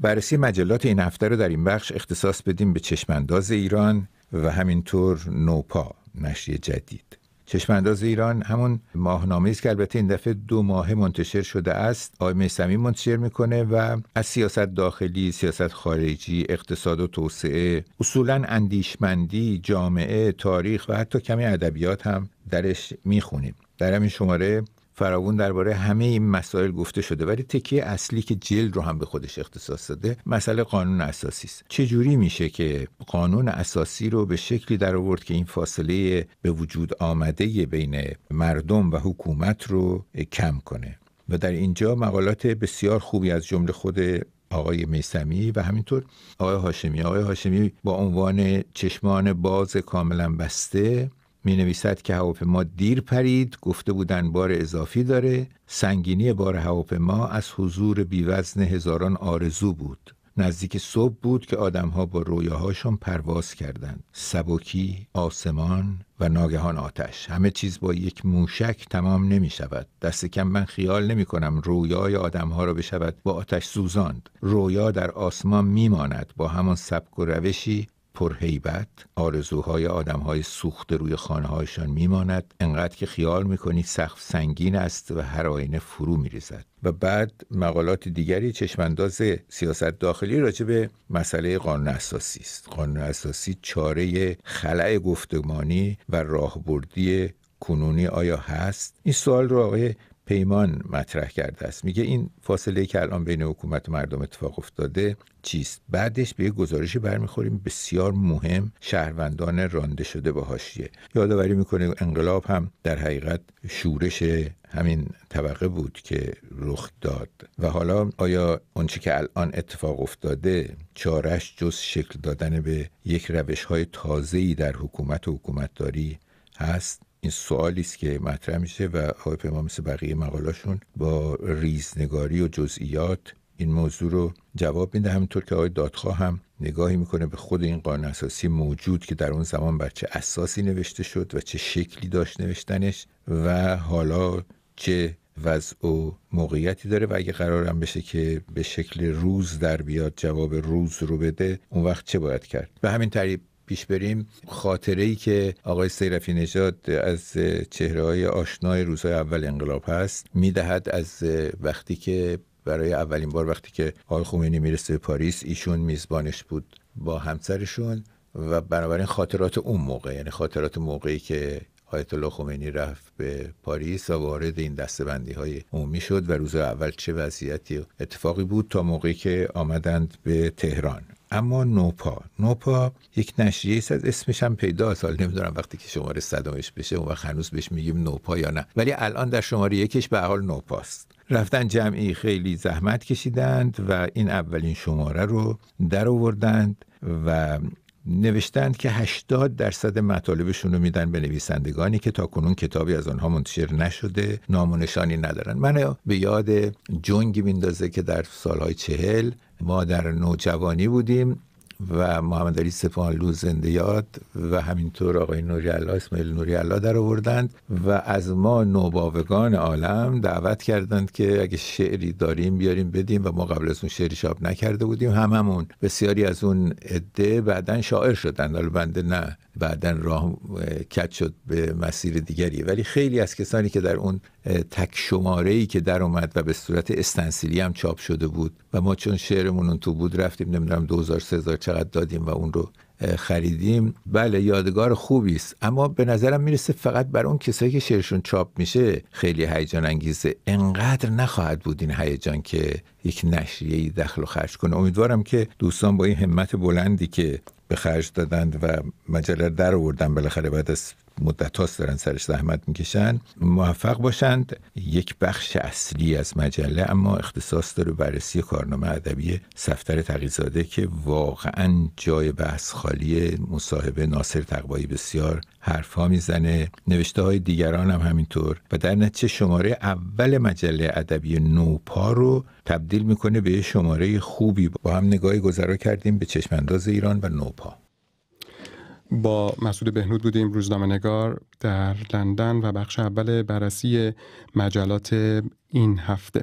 [SPEAKER 8] بررسی مجلات این هفته رو در این بخش اختصاص بدیم به چشمانداز ایران و همینطور نوپا نشریه جدید چشمانداز ایران همون ماهنامه است که البته این دفعه دو ماهه منتشر شده است آقای میسمی منتشر میکنه و از سیاست داخلی سیاست خارجی اقتصاد و توسعه اصولا اندیشمندی جامعه تاریخ و حتی کمی ادبیات هم درش میخونیم در همین شماره فراون درباره همه این مسائل گفته شده ولی تکیه اصلی که جلد رو هم به خودش اختصاص داده مسئله قانون اساسی است چه جوری میشه که قانون اساسی رو به شکلی در آورد که این فاصله به وجود آمده بین مردم و حکومت رو کم کنه و در اینجا مقالات بسیار خوبی از جمله خود آقای میسمی و همینطور آقای هاشمی آقای هاشمی با عنوان چشمان باز کاملا بسته می نویسد که هواپیما دیر پرید گفته بودن بار اضافی داره سنگینی بار هواپیما از حضور بیوزن هزاران آرزو بود نزدیک صبح بود که آدمها با رویاهاشون پرواز کردند سبکی آسمان و ناگهان آتش همه چیز با یک موشک تمام نمی شود دست کم من خیال نمی کنم رویای آدمها را بشود با آتش سوزاند رویا در آسمان میماند با همان سبک و روشی پرهیبت آرزوهای آدمهای سوخته روی خانههایشان میماند انقدر که خیال میکنی سقف سنگین است و هر آینه فرو میریزد و بعد مقالات دیگری چشمانداز سیاست داخلی راجع به مسئله قانون اساسی است قانون اساسی چاره خلع گفتمانی و راهبردی کنونی آیا هست این سوال رو آقای پیمان مطرح کرده است میگه این فاصله که الان بین حکومت و مردم اتفاق افتاده چیست بعدش به یه گزارشی برمیخوریم بسیار مهم شهروندان رانده شده به حاشیه یادآوری میکنه انقلاب هم در حقیقت شورش همین طبقه بود که رخ داد و حالا آیا آنچه که الان اتفاق افتاده چارش جز شکل دادن به یک روش های تازه‌ای در حکومت و حکومتداری هست این سوالی است که مطرح میشه و آقای پیما مثل بقیه مقالاشون با ریزنگاری و جزئیات این موضوع رو جواب میده همینطور که آقای دادخواه هم نگاهی میکنه به خود این قانون اساسی موجود که در اون زمان بر چه اساسی نوشته شد و چه شکلی داشت نوشتنش و حالا چه وضع و موقعیتی داره و اگه قرارم بشه که به شکل روز در بیاد جواب روز رو بده اون وقت چه باید کرد به همین طریق پیش بریم خاطره ای که آقای سیرفی نژاد از چهره های آشنای روزهای اول انقلاب هست میدهد از وقتی که برای اولین بار وقتی که آقای خمینی میرسه به پاریس ایشون میزبانش بود با همسرشون و بنابراین خاطرات اون موقع یعنی خاطرات موقعی که آیت الله خمینی رفت به پاریس و وارد این دستبندی های عمومی شد و روز اول چه وضعیتی اتفاقی بود تا موقعی که آمدند به تهران اما نوپا نوپا یک نشریه است از اسمش هم پیداست حالا نمیدونم وقتی که شماره صدامش بشه اون وقت هنوز بهش میگیم نوپا یا نه ولی الان در شماره یکش به حال نوپاست رفتن جمعی خیلی زحمت کشیدند و این اولین شماره رو در آوردند و نوشتند که 80 درصد مطالبشون رو میدن به نویسندگانی که تا کنون کتابی از آنها منتشر نشده نامونشانی ندارن من به یاد جنگی میندازه که در سالهای چهل ما در نوجوانی بودیم و محمد علی سپانلو زنده یاد و همینطور آقای نوری الله اسماعیل نوری الله در آوردند و از ما نوباوگان عالم دعوت کردند که اگه شعری داریم بیاریم بدیم و ما قبل از اون شعری شاب نکرده بودیم هممون بسیاری از اون عده بعدا شاعر شدند حالا بنده نه بعدا راه کج شد به مسیر دیگری ولی خیلی از کسانی که در اون تک شماره ای که در اومد و به صورت استنسیلی هم چاپ شده بود و ما چون شعرمون اون تو بود رفتیم نمیدونم 2000 3000 چقدر دادیم و اون رو خریدیم بله یادگار خوبی است اما به نظرم میرسه فقط بر اون کسایی که شعرشون چاپ میشه خیلی هیجان انگیزه انقدر نخواهد بود این هیجان که یک نشریه دخل و خرج کنه امیدوارم که دوستان با این همت بلندی که به خرج دادند و مجله در آوردن بالاخره بعد از مدت هاست دارن سرش زحمت میکشن موفق باشند یک بخش اصلی از مجله اما اختصاص داره بررسی کارنامه ادبی سفتر تقیزاده که واقعا جای بحث خالی مصاحبه ناصر تقبایی بسیار حرفها میزنه نوشته های دیگران هم همینطور و در نتیجه شماره اول مجله ادبی نوپا رو تبدیل میکنه به شماره خوبی با هم نگاهی گذرا کردیم به چشمانداز ایران و نوپا
[SPEAKER 2] با مسعود بهنود بودیم روزنامه نگار در لندن و بخش اول بررسی مجلات این هفته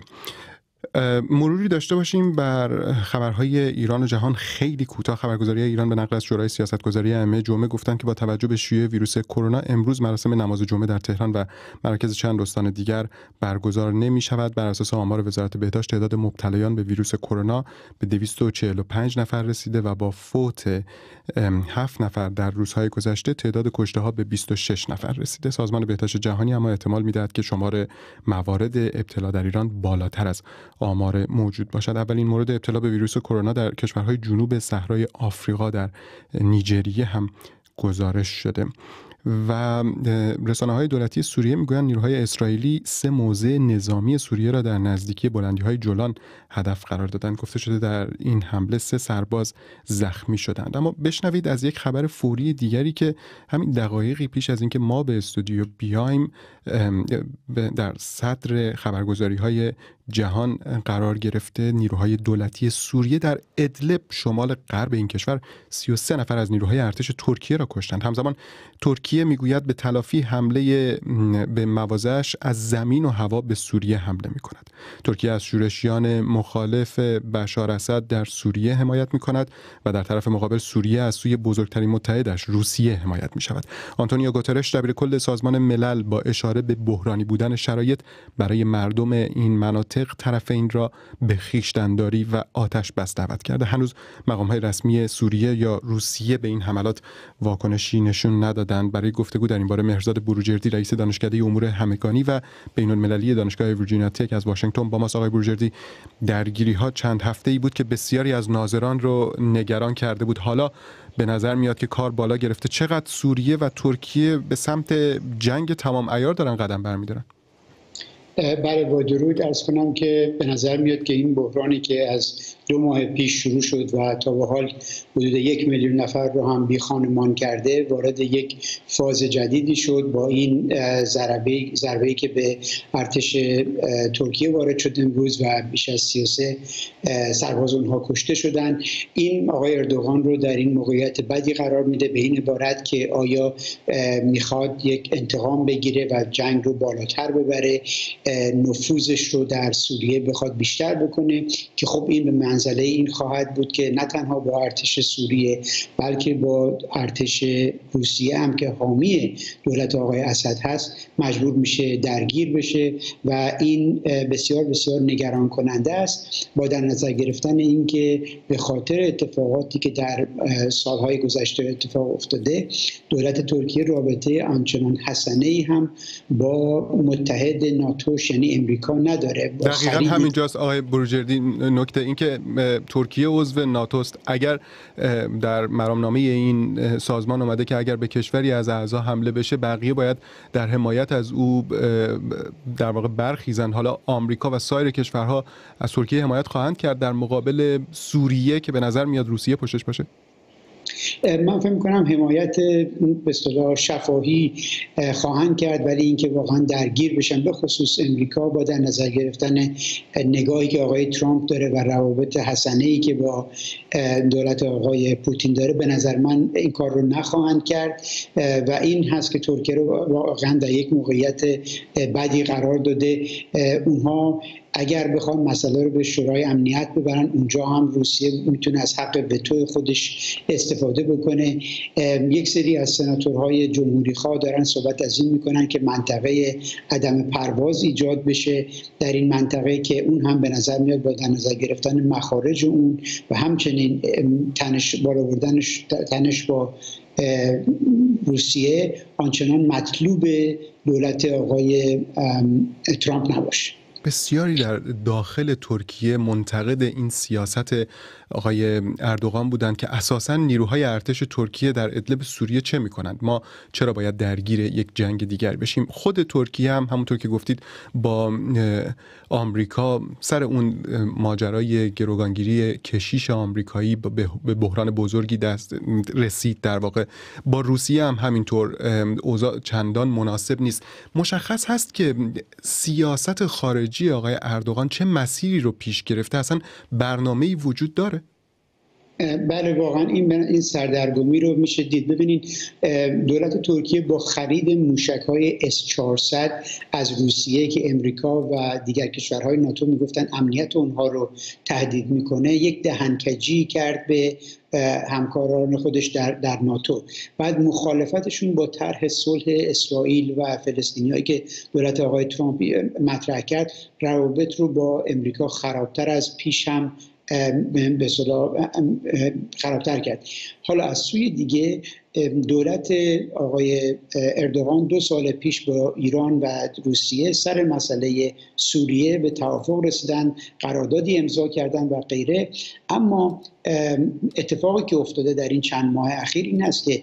[SPEAKER 2] مروری داشته باشیم بر خبرهای ایران و جهان خیلی کوتاه خبرگزاری ایران به نقل از شورای سیاستگذاری امه جمعه گفتن که با توجه به شیوع ویروس کرونا امروز مراسم نماز جمعه در تهران و مراکز چند استان دیگر برگزار نمی شود بر اساس آمار وزارت بهداشت تعداد مبتلایان به ویروس کرونا به 245 نفر رسیده و با فوت 7 نفر در روزهای گذشته تعداد کشته ها به 26 نفر رسیده سازمان بهداشت جهانی اما احتمال میدهد که شمار موارد ابتلا در ایران بالاتر از آمار موجود باشد اولین مورد ابتلا به ویروس کرونا در کشورهای جنوب صحرای آفریقا در نیجریه هم گزارش شده و رسانه های دولتی سوریه میگویند نیروهای اسرائیلی سه موضع نظامی سوریه را در نزدیکی بلندی های جولان هدف قرار دادن گفته شده در این حمله سه سرباز زخمی شدند اما بشنوید از یک خبر فوری دیگری که همین دقایقی پیش از اینکه ما به استودیو بیایم در صدر خبرگزاری های جهان قرار گرفته نیروهای دولتی سوریه در ادلب شمال غرب این کشور 33 نفر از نیروهای ارتش ترکیه را کشتند همزمان ترکیه میگوید به تلافی حمله به موازش از زمین و هوا به سوریه حمله می کند ترکیه از شورشیان مخالف بشار اسد در سوریه حمایت می کند و در طرف مقابل سوریه از سوی بزرگترین متحدش روسیه حمایت می شود آنتونیو گوترش دبیر کل سازمان ملل با اشاره به بحرانی بودن شرایط برای مردم این مناطق طرف این را به خیشتنداری و آتش بس دعوت کرده هنوز مقام های رسمی سوریه یا روسیه به این حملات واکنشی نشون ندادند برای گفتگو در این باره مهرزاد بروجردی رئیس دانشکده امور همگانی و بین المللی دانشگاه ویرجینیا تک از واشنگتن با ماست آقای بروجردی درگیری ها چند هفته ای بود که بسیاری از ناظران رو نگران کرده بود حالا به نظر میاد که کار بالا گرفته چقدر سوریه و ترکیه به سمت جنگ تمام ایار دارن قدم برمیدارن
[SPEAKER 10] برای بله، با درود ارز کنم که به نظر میاد که این بحرانی که از دو ماه پیش شروع شد و تا به حال حدود یک میلیون نفر رو هم بی خانمان کرده وارد یک فاز جدیدی شد با این ضربه ضربه که به ارتش ترکیه وارد شد امروز و بیش از 33 سرباز اونها کشته شدن این آقای اردوغان رو در این موقعیت بدی قرار میده به این عبارت که آیا میخواد یک انتقام بگیره و جنگ رو بالاتر ببره نفوذش رو در سوریه بخواد بیشتر بکنه که خب این به منزله این خواهد بود که نه تنها با ارتش سوریه بلکه با ارتش روسیه هم که حامی دولت آقای اسد هست مجبور میشه درگیر بشه و این بسیار بسیار نگران کننده است با در نظر گرفتن اینکه به خاطر اتفاقاتی که در سالهای گذشته اتفاق افتاده دولت ترکیه رابطه آنچنان حسنه ای هم با متحد ناتو روش امریکا نداره دقیقا
[SPEAKER 2] همینجاست آقای بروجردی نکته اینکه ترکیه عضو ناتوست اگر در مرامنامه این سازمان اومده که اگر به کشوری از اعضا حمله بشه بقیه باید در حمایت از او در واقع برخیزن حالا آمریکا و سایر کشورها از ترکیه حمایت خواهند کرد در مقابل سوریه که به نظر میاد روسیه پشتش باشه
[SPEAKER 10] من فکر کنم حمایت به شفاهی خواهند کرد ولی اینکه واقعا درگیر بشن به خصوص امریکا با در نظر گرفتن نگاهی که آقای ترامپ داره و روابط حسنه ای که با دولت آقای پوتین داره به نظر من این کار رو نخواهند کرد و این هست که ترکیه رو واقعا در یک موقعیت بدی قرار داده اونها اگر بخوان مسئله رو به شورای امنیت ببرن اونجا هم روسیه میتونه از حق وتو خودش استفاده بکنه یک سری از سناتورهای جمهوری خواه دارن صحبت از این میکنن که منطقه عدم پرواز ایجاد بشه در این منطقه که اون هم به نظر میاد با در نظر گرفتن مخارج اون و همچنین تنش بالا تنش با روسیه آنچنان مطلوب دولت آقای
[SPEAKER 2] ترامپ نباشه بسیاری در داخل ترکیه منتقد این سیاست آقای اردوغان بودند که اساسا نیروهای ارتش ترکیه در ادلب سوریه چه میکنند ما چرا باید درگیر یک جنگ دیگر بشیم خود ترکیه هم همونطور که گفتید با آمریکا سر اون ماجرای گروگانگیری کشیش آمریکایی به بحران بزرگی دست رسید در واقع با روسیه هم همینطور اوضاع چندان مناسب نیست مشخص هست که سیاست خارجی خارجی آقای اردوغان چه مسیری رو پیش گرفته اصلا ای وجود داره
[SPEAKER 10] بله واقعا این این سردرگمی رو میشه دید ببینید دولت ترکیه با خرید موشک های S400 از روسیه که امریکا و دیگر کشورهای ناتو میگفتن امنیت اونها رو تهدید میکنه یک دهنکجی کرد به همکاران خودش در, در ناتو بعد مخالفتشون با طرح صلح اسرائیل و فلسطینیایی که دولت آقای ترامپ مطرح کرد روابط رو با امریکا خرابتر از پیش هم به خرابتر کرد حالا از سوی دیگه دولت آقای اردوغان دو سال پیش با ایران و روسیه سر مسئله سوریه به توافق رسیدن قراردادی امضا کردن و غیره اما اتفاقی که افتاده در این چند ماه اخیر این است که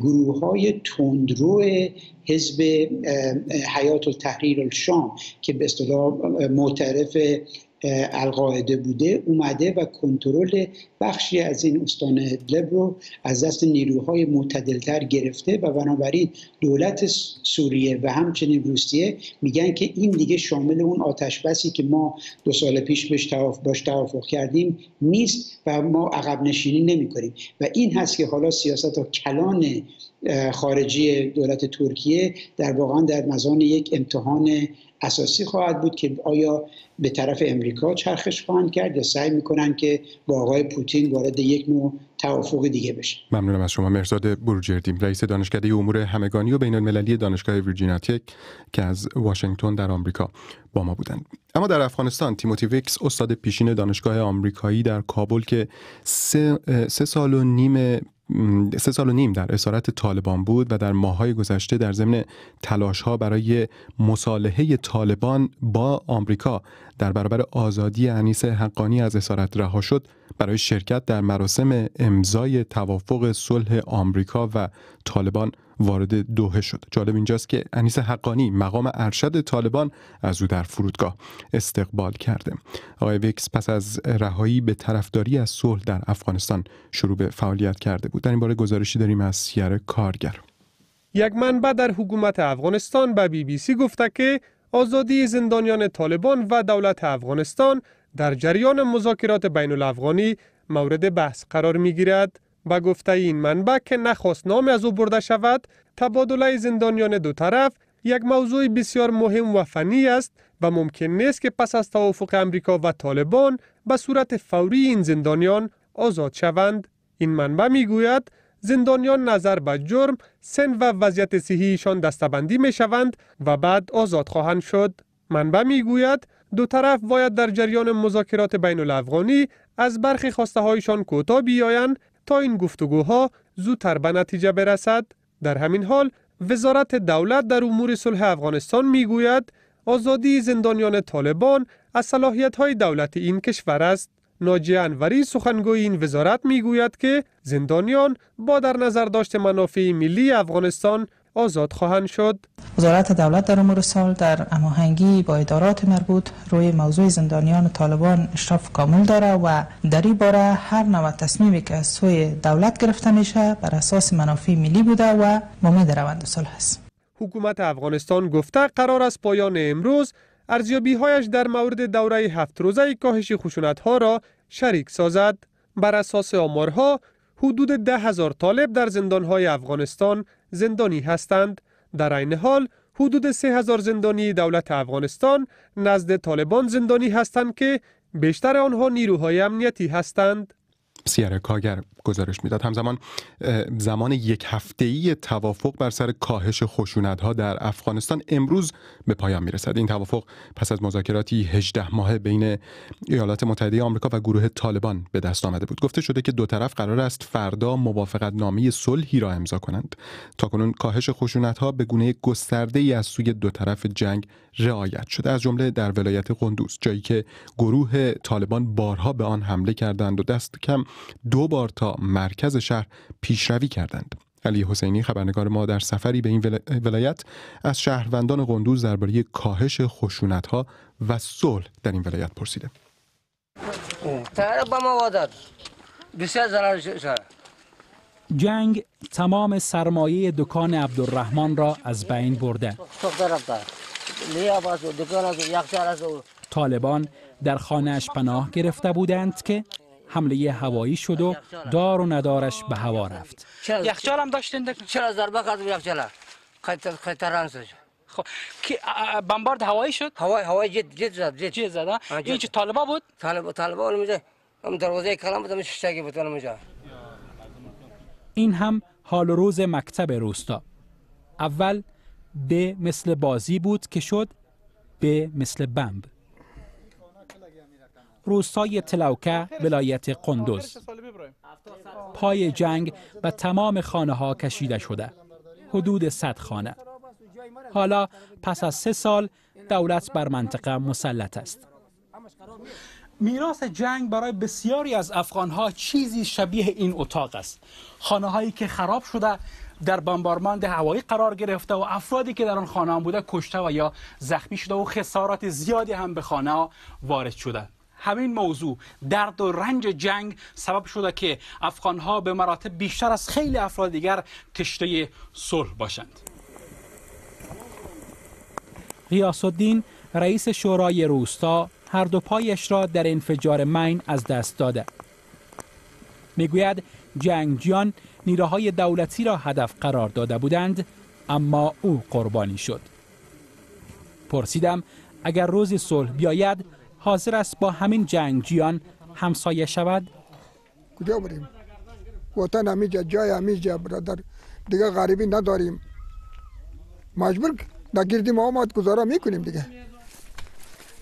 [SPEAKER 10] گروه های تندرو حزب حیات و تحریر الشام که به اصطلاح معترف القاعده بوده اومده و کنترل بخشی از این استان ادلب رو از دست نیروهای معتدلتر گرفته و بنابراین دولت سوریه و همچنین روسیه میگن که این دیگه شامل اون آتش بسی که ما دو سال پیش بهش توافق باش توافق کردیم نیست و ما عقب نشینی نمی کنیم و این هست که حالا سیاست و کلان خارجی دولت ترکیه در واقعا در مزان یک امتحان اساسی خواهد بود که آیا به طرف امریکا چرخش خواهند کرد یا سعی میکنن که با آقای پوتین وارد یک نوع توافق دیگه بشه
[SPEAKER 2] ممنونم از شما مرزاد بروجردیم رئیس دانشکده امور همگانی و بین المللی دانشگاه ویرجینیا تک که از واشنگتن در آمریکا با ما بودند اما در افغانستان تیموتی ویکس استاد پیشین دانشگاه آمریکایی در کابل که سه, سال و نیم سه سال و نیم در اسارت طالبان بود و در ماهای گذشته در ضمن تلاش ها برای مصالحه طالبان با آمریکا در برابر آزادی انیس حقانی از اسارت رها شد برای شرکت در مراسم امضای توافق صلح آمریکا و طالبان وارد دوهه شد جالب اینجاست که انیس حقانی مقام ارشد طالبان از او در فرودگاه استقبال کرده آقای ویکس پس از رهایی به طرفداری از صلح در افغانستان شروع به فعالیت کرده بود در این باره گزارشی داریم از سیر کارگر
[SPEAKER 11] یک منبع در حکومت افغانستان به بی بی سی گفته که آزادی زندانیان طالبان و دولت افغانستان در جریان مذاکرات بین الافغانی مورد بحث قرار می گیرد. به گفته این منبع که نخواست نام از او برده شود، تبادله زندانیان دو طرف یک موضوع بسیار مهم و فنی است و ممکن نیست که پس از توافق امریکا و طالبان به صورت فوری این زندانیان آزاد شوند. این منبع می گوید زندانیان نظر به جرم، سن و وضعیت صحیحیشان دستبندی می شوند و بعد آزاد خواهند شد. منبع می گوید دو طرف باید در جریان مذاکرات بین الافغانی از برخی خواسته هایشان کوتاه بیایند تا این گفتگوها زودتر به نتیجه برسد. در همین حال وزارت دولت در امور صلح افغانستان می گوید آزادی زندانیان طالبان از صلاحیت های دولت این کشور است. ناجی انوری سخنگوی این وزارت میگوید که زندانیان با در نظر داشت منافع ملی افغانستان آزاد خواهند شد.
[SPEAKER 1] وزارت دولت در امور سال در هماهنگی با ادارات مربوط روی موضوع زندانیان طالبان اشراف کامل داره و در این باره هر نوع تصمیمی که از سوی دولت گرفته میشه بر اساس منافع ملی بوده و در روند صلح است.
[SPEAKER 11] حکومت افغانستان گفته قرار است پایان امروز ارزیابی هایش در مورد دوره هفت روزه کاهش خشونت ها را شریک سازد بر اساس آمارها حدود ده هزار طالب در زندانهای افغانستان زندانی هستند در این حال حدود سه هزار زندانی دولت افغانستان نزد طالبان زندانی هستند که بیشتر آنها نیروهای
[SPEAKER 2] امنیتی هستند بسیار کاگر گزارش میداد همزمان زمان یک هفته ای توافق بر سر کاهش خشونت ها در افغانستان امروز به پایان میرسد این توافق پس از مذاکراتی 18 ماه بین ایالات متحده آمریکا و گروه طالبان به دست آمده بود گفته شده که دو طرف قرار است فردا موافقت نامه صلحی را امضا کنند تا کنون کاهش خشونت ها به گونه گسترده ای از سوی دو طرف جنگ رعایت شده از جمله در ولایت قندوز جایی که گروه طالبان بارها به آن حمله کردند و دست کم دو بار تا مرکز شهر پیشروی کردند علی حسینی خبرنگار ما در سفری به این ولایت از شهروندان قندوز درباره کاهش ها و صلح در این ولایت پرسیده جنگ
[SPEAKER 7] تمام سرمایه دکان عبدالرحمن را از بین برده
[SPEAKER 9] خب،
[SPEAKER 6] خب، خب،
[SPEAKER 7] طالبان در خانهش پناه گرفته بودند که حمله هوایی شد و دار و ندارش به هوا رفت یخچال هم داشتند چرا ضربه خورد یخچال خطران شد خب که
[SPEAKER 9] بمبارد هوایی شد هوای هوای جد زاد، جد زد جد زد این چه طالبا بود طالب طالبا اونجا هم دروازه کلام بود شگی بود اونجا
[SPEAKER 7] این هم حال روز مکتب روستا اول به مثل بازی بود که شد به مثل بمب روستای تلوکه ولایت قندوز پای جنگ و تمام خانه ها کشیده شده حدود 100 خانه حالا پس از سه سال دولت بر منطقه مسلط است میراث جنگ برای بسیاری از افغان ها چیزی شبیه این اتاق است خانه هایی که خراب شده در بمبارمند هوایی قرار گرفته و افرادی که در آن خانه هم بوده کشته و یا زخمی شده و خسارات زیادی هم به خانه وارد شده همین موضوع درد و رنج جنگ سبب شده که افغان ها به مراتب بیشتر از خیلی افراد دیگر کشته صلح باشند غیاس الدین رئیس شورای روستا هر دو پایش را در انفجار مین از دست داده میگوید جنگجیان نیروهای دولتی را هدف قرار داده بودند اما او قربانی شد پرسیدم اگر روز صلح بیاید حاضر است با همین جنگجیان همسایه شود کجا بریم وطن همیجا جای همیجا برادر دیگه غریبی نداریم مجبور در گردی گذارا میکنیم دیگه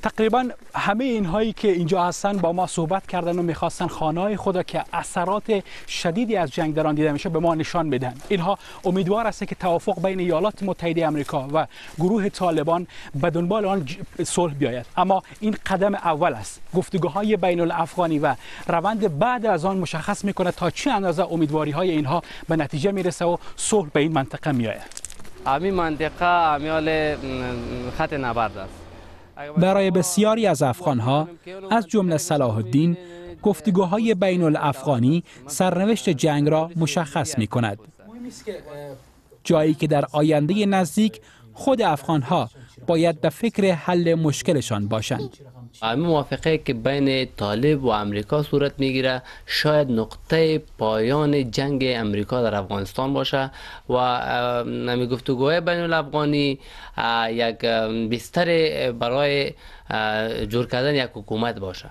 [SPEAKER 7] تقریبا همه اینهایی که اینجا هستن با ما صحبت کردن و میخواستن خانه خدا که اثرات شدیدی از جنگ دران دیده میشه به ما نشان بدن اینها امیدوار است که توافق بین ایالات متحده آمریکا و گروه طالبان به دنبال آن صلح بیاید اما این قدم اول است گفتگوهای بین الافغانی و روند بعد از آن مشخص میکنه تا چه اندازه امیدواری های اینها به نتیجه میرسه و صلح به این منطقه میآید
[SPEAKER 6] امی منطقه امیال خط
[SPEAKER 7] نبرد است برای بسیاری از افغانها از جمله صلاح الدین گفتگوهای بین الافغانی سرنوشت جنگ را مشخص می کند. جایی که در آینده نزدیک خود افغانها باید به فکر حل مشکلشان باشند. همه موافقه که بین طالب و امریکا
[SPEAKER 6] صورت میگیره شاید نقطه پایان جنگ امریکا در افغانستان باشه و نمی گفتگوهای بین الافغانی یک بستر برای جور کردن یک حکومت باشه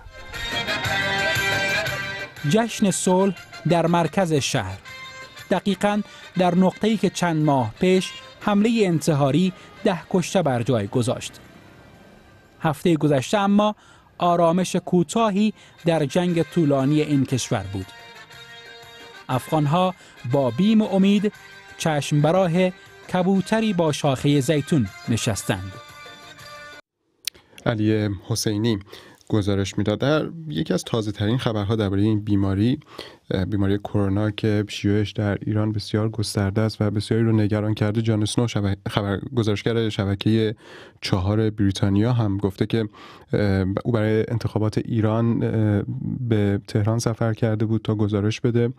[SPEAKER 7] جشن صلح در مرکز شهر دقیقا در نقطه‌ای که چند ماه پیش حمله انتحاری ده کشته بر جای گذاشت هفته گذشته اما آرامش کوتاهی در جنگ طولانی این کشور بود افغانها با بیم و امید چشم براه کبوتری با شاخه زیتون نشستند
[SPEAKER 2] علی حسینی گزارش میداد در یکی از تازه ترین خبرها درباره این بیماری بیماری کرونا که شیوعش در ایران بسیار گسترده است و بسیاری رو نگران کرده جان اسنو خبر... گزارشگر شبکه چهار بریتانیا هم گفته که او برای انتخابات ایران به تهران سفر کرده بود تا گزارش بده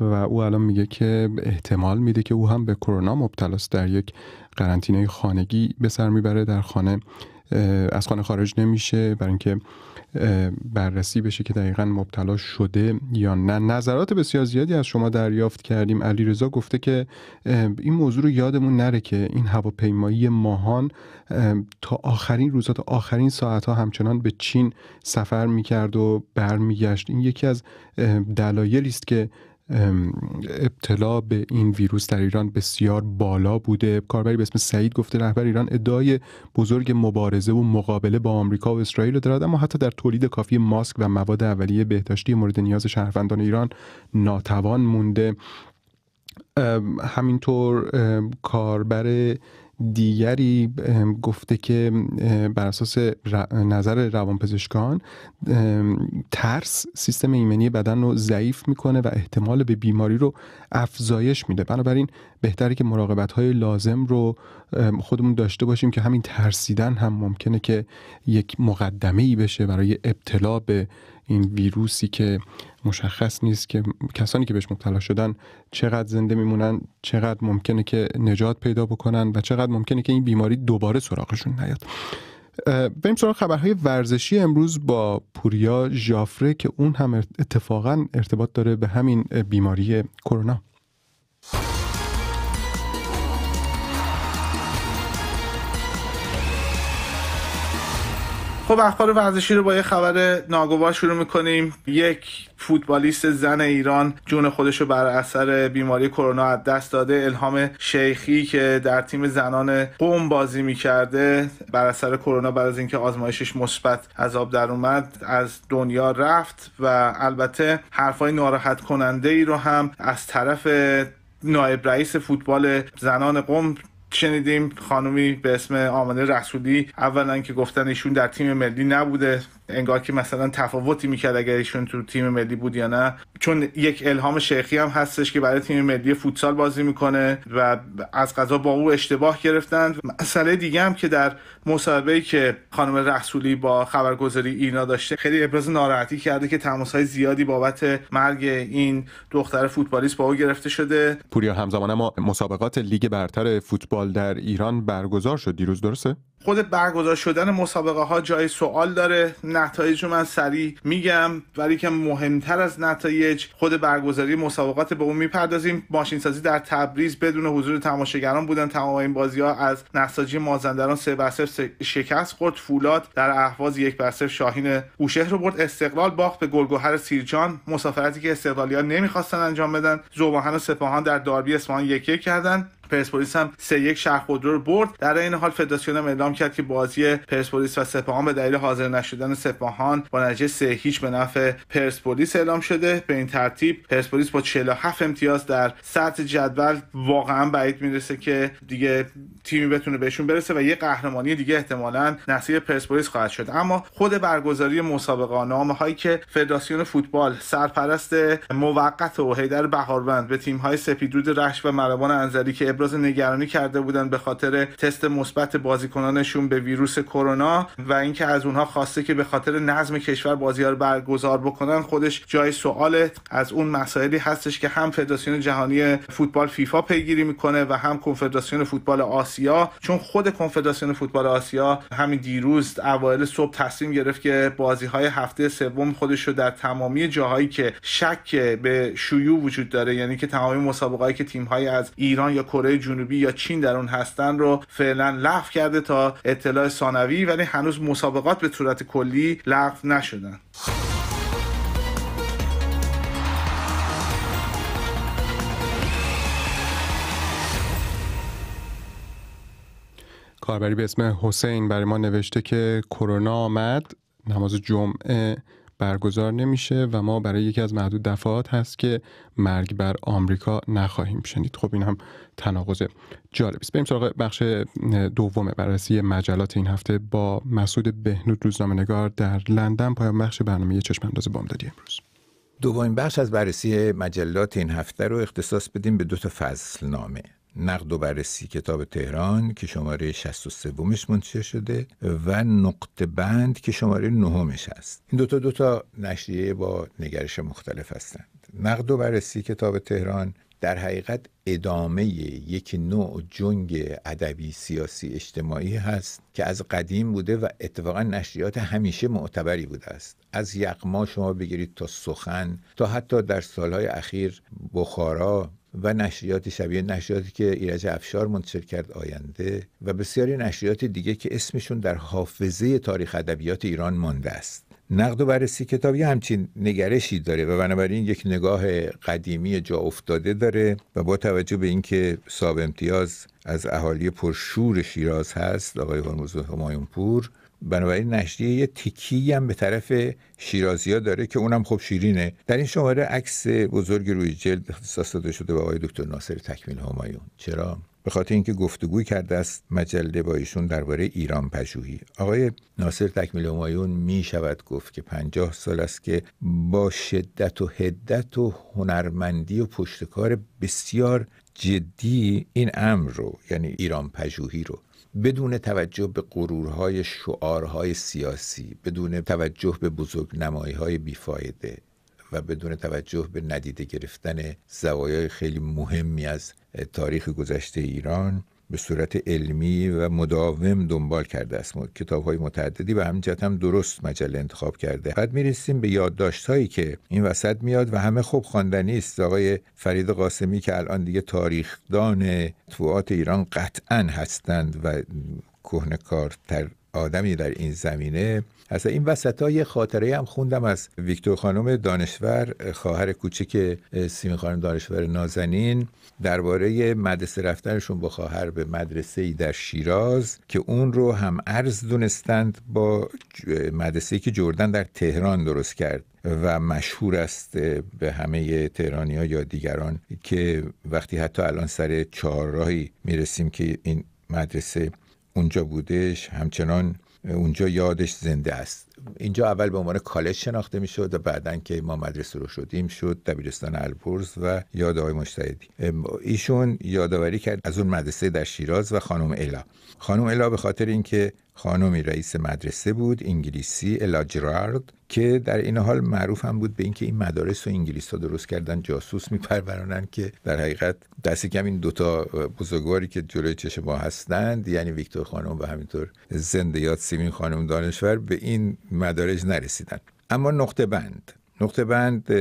[SPEAKER 2] و او الان میگه که احتمال میده که او هم به کرونا مبتلا است در یک قرنطینه خانگی به سر میبره در خانه از خانه خارج نمیشه برای اینکه بررسی بشه که دقیقا مبتلا شده یا نه نظرات بسیار زیادی از شما دریافت کردیم رضا گفته که این موضوع رو یادمون نره که این هواپیمایی ماهان تا آخرین روزات تا آخرین ساعتها همچنان به چین سفر میکرد و برمیگشت این یکی از دلایلی است که ابتلا به این ویروس در ایران بسیار بالا بوده کاربری به اسم سعید گفته رهبر ایران ادعای بزرگ مبارزه و مقابله با آمریکا و اسرائیل رو دارد اما حتی در تولید کافی ماسک و مواد اولیه بهداشتی مورد نیاز شهروندان ایران ناتوان مونده همینطور کاربر دیگری گفته که بر اساس نظر روانپزشکان ترس سیستم ایمنی بدن رو ضعیف میکنه و احتمال به بیماری رو افزایش میده بنابراین بهتره که مراقبت های لازم رو خودمون داشته باشیم که همین ترسیدن هم ممکنه که یک مقدمه ای بشه برای ابتلا به این ویروسی که مشخص نیست که کسانی که بهش مبتلا شدن چقدر زنده میمونن چقدر ممکنه که نجات پیدا بکنن و چقدر ممکنه که این بیماری دوباره سراغشون نیاد بریم سراغ خبرهای ورزشی امروز با پوریا ژافره که اون هم اتفاقا ارتباط داره به همین بیماری کرونا
[SPEAKER 4] خب اخبار ورزشی رو با یه خبر ناگوار شروع میکنیم یک فوتبالیست زن ایران جون خودش رو بر اثر بیماری کرونا از دست داده الهام شیخی که در تیم زنان قوم بازی میکرده بر اثر کرونا بعد از اینکه آزمایشش مثبت از آب در اومد از دنیا رفت و البته حرفای ناراحت کننده ای رو هم از طرف نایب رئیس فوتبال زنان قوم شنیدیم خانومی به اسم آمنه رسولی اولا که گفتن ایشون در تیم ملی نبوده انگار که مثلا تفاوتی میکرد اگر ایشون تو تیم ملی بود یا نه چون یک الهام شیخی هم هستش که برای تیم ملی فوتسال بازی میکنه و از قضا با او اشتباه گرفتن مسئله دیگه هم که در مصاحبه‌ای که خانم رسولی با خبرگزاری اینا داشته خیلی ابراز ناراحتی کرده که تماس‌های زیادی بابت مرگ این دختر فوتبالیست با او گرفته شده
[SPEAKER 2] پوریا همزمان ما مسابقات لیگ برتر فوتبال در ایران برگزار شد دیروز درسته
[SPEAKER 4] خود برگزار شدن مسابقه ها جای سوال داره نتایج رو من سریع میگم ولی که مهمتر از نتایج خود برگزاری مسابقات به اون میپردازیم ماشین سازی در تبریز بدون حضور تماشاگران بودن تمام این بازی ها از نساجی مازندران 3 بر شکست خورد فولاد در اهواز یک بر شاهین بوشهر رو برد استقلال باخت به گلگوهر سیرجان مسافرتی که ها نمیخواستن انجام بدن زوباهن و سپاهان در داربی اصفهان یکی کردن پرسپولیس هم سه یک شهر خود رو برد در این حال فدراسیون هم اعلام کرد که بازی پرسپولیس و سپاهان به دلیل حاضر نشدن سپاهان با نتیجه سه هیچ به نفع پرسپولیس اعلام شده به این ترتیب پرسپولیس با 47 امتیاز در سطح جدول واقعا بعید میرسه که دیگه تیمی بتونه بهشون برسه و یه قهرمانی دیگه احتمالا نصیب پرسپولیس خواهد شد اما خود برگزاری مسابقه نامه هایی که فدراسیون فوتبال سرپرست موقت و هیدر بهاروند به تیم های سپیدرود رشت و مروان انزلی که ابراز نگرانی کرده بودند به خاطر تست مثبت بازیکنانشون به ویروس کرونا و اینکه از اونها خواسته که به خاطر نظم کشور بازی ها رو برگزار بکنن خودش جای سوال از اون مسائلی هستش که هم فدراسیون جهانی فوتبال فیفا پیگیری میکنه و هم کنفدراسیون فوتبال آسیا آسیا چون خود کنفدراسیون فوتبال آسیا همین دیروز اوایل صبح تصمیم گرفت که بازی های هفته سوم خودش رو در تمامی جاهایی که شک به شیوع وجود داره یعنی که تمامی مسابقاتی که تیم از ایران یا کره جنوبی یا چین در اون هستن رو فعلا لغو کرده تا اطلاع ثانوی ولی هنوز مسابقات به صورت کلی لغو نشدن
[SPEAKER 2] کاربری به اسم حسین برای ما نوشته که کرونا آمد نماز جمعه برگزار نمیشه و ما برای یکی از محدود دفعات هست که مرگ بر آمریکا نخواهیم شنید خب این هم تناقض جالبی است بریم سراغ بخش دوم بررسی مجلات این هفته با مسعود بهنود روزنامه نگار در لندن پایان بخش برنامه چشم انداز بامدادی امروز
[SPEAKER 8] دومین بخش از بررسی مجلات این هفته رو اختصاص بدیم به دو تا فصل نامه نقد و بررسی کتاب تهران که شماره 63 مش منتشر شده و نقطه بند که شماره نهمش است این دوتا دوتا نشریه با نگرش مختلف هستند نقد و بررسی کتاب تهران در حقیقت ادامه یک نوع جنگ ادبی سیاسی اجتماعی هست که از قدیم بوده و اتفاقا نشریات همیشه معتبری بوده است از یقما شما بگیرید تا سخن تا حتی در سالهای اخیر بخارا و نشریات شبیه نشریاتی که ایرج افشار منتشر کرد آینده و بسیاری نشریات دیگه که اسمشون در حافظه تاریخ ادبیات ایران مانده است نقد و بررسی کتابی همچین نگرشی داره و بنابراین یک نگاه قدیمی جا افتاده داره و با توجه به اینکه صاحب امتیاز از اهالی پرشور شیراز هست آقای هرمز همایون پور بنابراین نشریه یه تیکی هم به طرف ها داره که اونم خب شیرینه در این شماره عکس بزرگ روی جلد اختصاص داده شده به آقای دکتر ناصر تکمیل همایون چرا به خاطر اینکه گفتگوی کرده است مجله با ایشون درباره ایران پژوهی آقای ناصر تکمیل همایون می شود گفت که پنجاه سال است که با شدت و هدت و هنرمندی و پشتکار بسیار جدی این امر رو یعنی ایران پژوهی رو بدون توجه به غرورهای شعارهای سیاسی بدون توجه به بزرگ های بیفایده و بدون توجه به ندیده گرفتن زوایای خیلی مهمی از تاریخ گذشته ایران به صورت علمی و مداوم دنبال کرده است کتاب های متعددی و جهت هم درست مجله انتخاب کرده بعد میرسیم به یادداشت هایی که این وسط میاد و همه خوب خواندنی است آقای فرید قاسمی که الان دیگه تاریخدان توات ایران قطعا هستند و کارتر آدمی در این زمینه اصلا این وسط یه خاطره هم خوندم از ویکتور خانم دانشور خواهر کوچک سیمین خانم دانشور نازنین درباره مدرسه رفتنشون با خواهر به مدرسه ای در شیراز که اون رو هم ارز دونستند با مدرسه که جردن در تهران درست کرد و مشهور است به همه تهرانی ها یا دیگران که وقتی حتی الان سر چهارراهی میرسیم که این مدرسه اونجا بودش همچنان اونجا یادش زنده است اینجا اول به عنوان کالج شناخته میشد و بعدا که ما مدرسه رو شدیم شد دبیرستان البرز و یاد آقای مشتهدی ایشون یادآوری کرد از اون مدرسه در شیراز و خانم الا خانم الا به خاطر اینکه خانمی رئیس مدرسه بود انگلیسی الا جرارد که در این حال معروف هم بود به اینکه این مدارس و انگلیس ها درست کردن جاسوس میپرورانند که در حقیقت دست کم این دوتا بزرگواری که جلوی چش ما هستند یعنی ویکتور خانم و همینطور زنده یاد سیمین خانم دانشور به این مدارج نرسیدند اما نقطه بند نقطه بند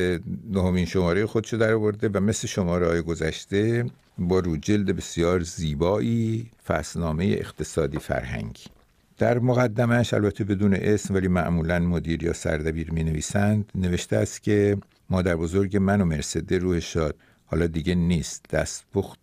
[SPEAKER 8] نهمین شماره خودشو در آورده و مثل شماره های گذشته با جلد بسیار زیبایی فصلنامه اقتصادی فرهنگی در مقدمش البته بدون اسم ولی معمولا مدیر یا سردبیر می نویسند نوشته است که مادر بزرگ من و مرسده روح شاد حالا دیگه نیست دستپخت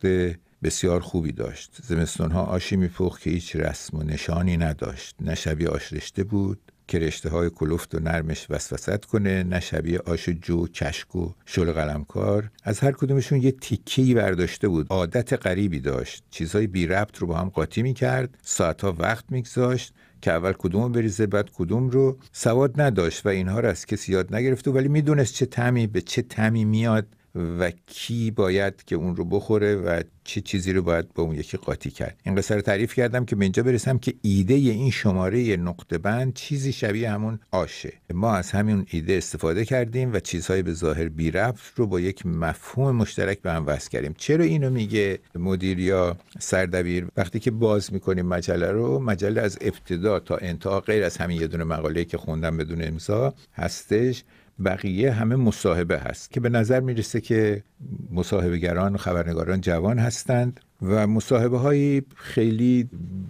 [SPEAKER 8] بسیار خوبی داشت زمستانها آشی میپخت که هیچ رسم و نشانی نداشت نه شبیه آشرشته بود که رشته های کلفت و نرمش وسوسط کنه نه شبیه آش جو چشک و شل قلمکار از هر کدومشون یه تیکی برداشته بود عادت غریبی داشت چیزهای بی ربط رو با هم قاطی میکرد ساعتها وقت میگذاشت که اول کدوم بریزه بعد کدوم رو سواد نداشت و اینها رو از کسی یاد نگرفته ولی میدونست چه تمی به چه تمی میاد و کی باید که اون رو بخوره و چه چیزی رو باید با اون یکی قاطی کرد این قصه رو تعریف کردم که به اینجا برسم که ایده این شماره نقطه بند چیزی شبیه همون آشه ما از همین ایده استفاده کردیم و چیزهای به ظاهر بی رفت رو با یک مفهوم مشترک به هم وصل کردیم چرا اینو میگه مدیر یا سردبیر وقتی که باز میکنیم مجله رو مجله از ابتدا تا انتها غیر از همین یه دونه مقاله که خوندم بدون امضا هستش بقیه همه مصاحبه هست که به نظر میرسه که مصاحبهگران و خبرنگاران جوان هستند و مصاحبه های خیلی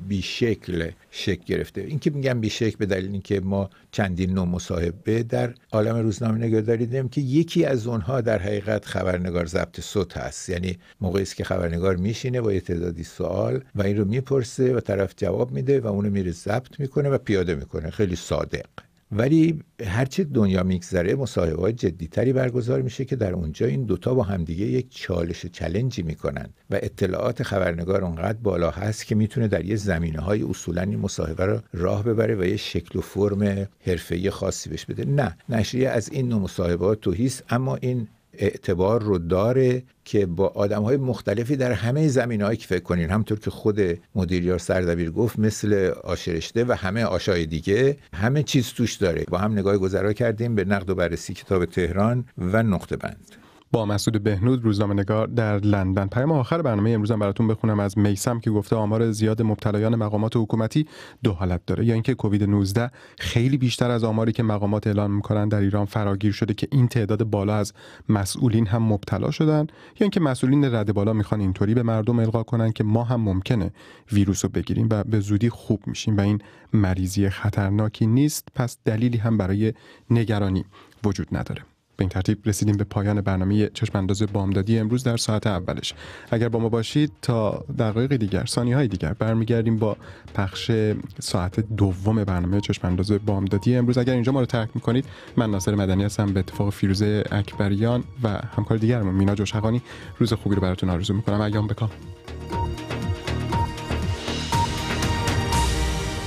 [SPEAKER 8] بیشکل شکل گرفته این که میگم بیشکل به دلیل اینکه ما چندین نوع مصاحبه در عالم روزنامه نگهداری که یکی از اونها در حقیقت خبرنگار ضبط صوت هست یعنی موقعی است که خبرنگار میشینه با یه تعدادی سوال و این رو میپرسه و طرف جواب میده و اونو میره ضبط میکنه و پیاده میکنه خیلی صادق ولی هرچی دنیا میگذره مصاحبه های جدیتری برگزار میشه که در اونجا این دوتا با همدیگه یک چالش و چلنجی میکنند و اطلاعات خبرنگار اونقدر بالا هست که میتونه در یه زمینه های اصولا این مصاحبه رو راه ببره و یه شکل و فرم حرفه‌ای خاصی بهش بده نه نشریه از این نوع مصاحبات توهیست اما این اعتبار رو داره که با آدم های مختلفی در همه زمین هایی که فکر کنین همطور که خود مدیریار سردبیر گفت مثل آشرشته و همه آشای دیگه همه چیز توش داره با هم نگاه گذرا کردیم به نقد و بررسی کتاب تهران و نقطه بند
[SPEAKER 2] با مسعود بهنود نگار در لندن پیام آخر برنامه امروزم براتون بخونم از میسم که گفته آمار زیاد مبتلایان مقامات حکومتی دو حالت داره یا اینکه کووید 19 خیلی بیشتر از آماری که مقامات اعلام میکنن در ایران فراگیر شده که این تعداد بالا از مسئولین هم مبتلا شدن یا اینکه مسئولین رد بالا میخوان اینطوری به مردم القا کنن که ما هم ممکنه ویروس رو بگیریم و به زودی خوب میشیم و این مریضی خطرناکی نیست پس دلیلی هم برای نگرانی وجود نداره به این ترتیب رسیدیم به پایان برنامه چشم انداز بامدادی امروز در ساعت اولش اگر با ما باشید تا دقایق دیگر ثانیه های دیگر برمیگردیم با پخش ساعت دوم برنامه چشم انداز بامدادی امروز اگر اینجا ما رو ترک میکنید من ناصر مدنی هستم به اتفاق فیروزه اکبریان و همکار دیگرمون مینا جوشقانی روز خوبی رو براتون آرزو میکنم ایام بکام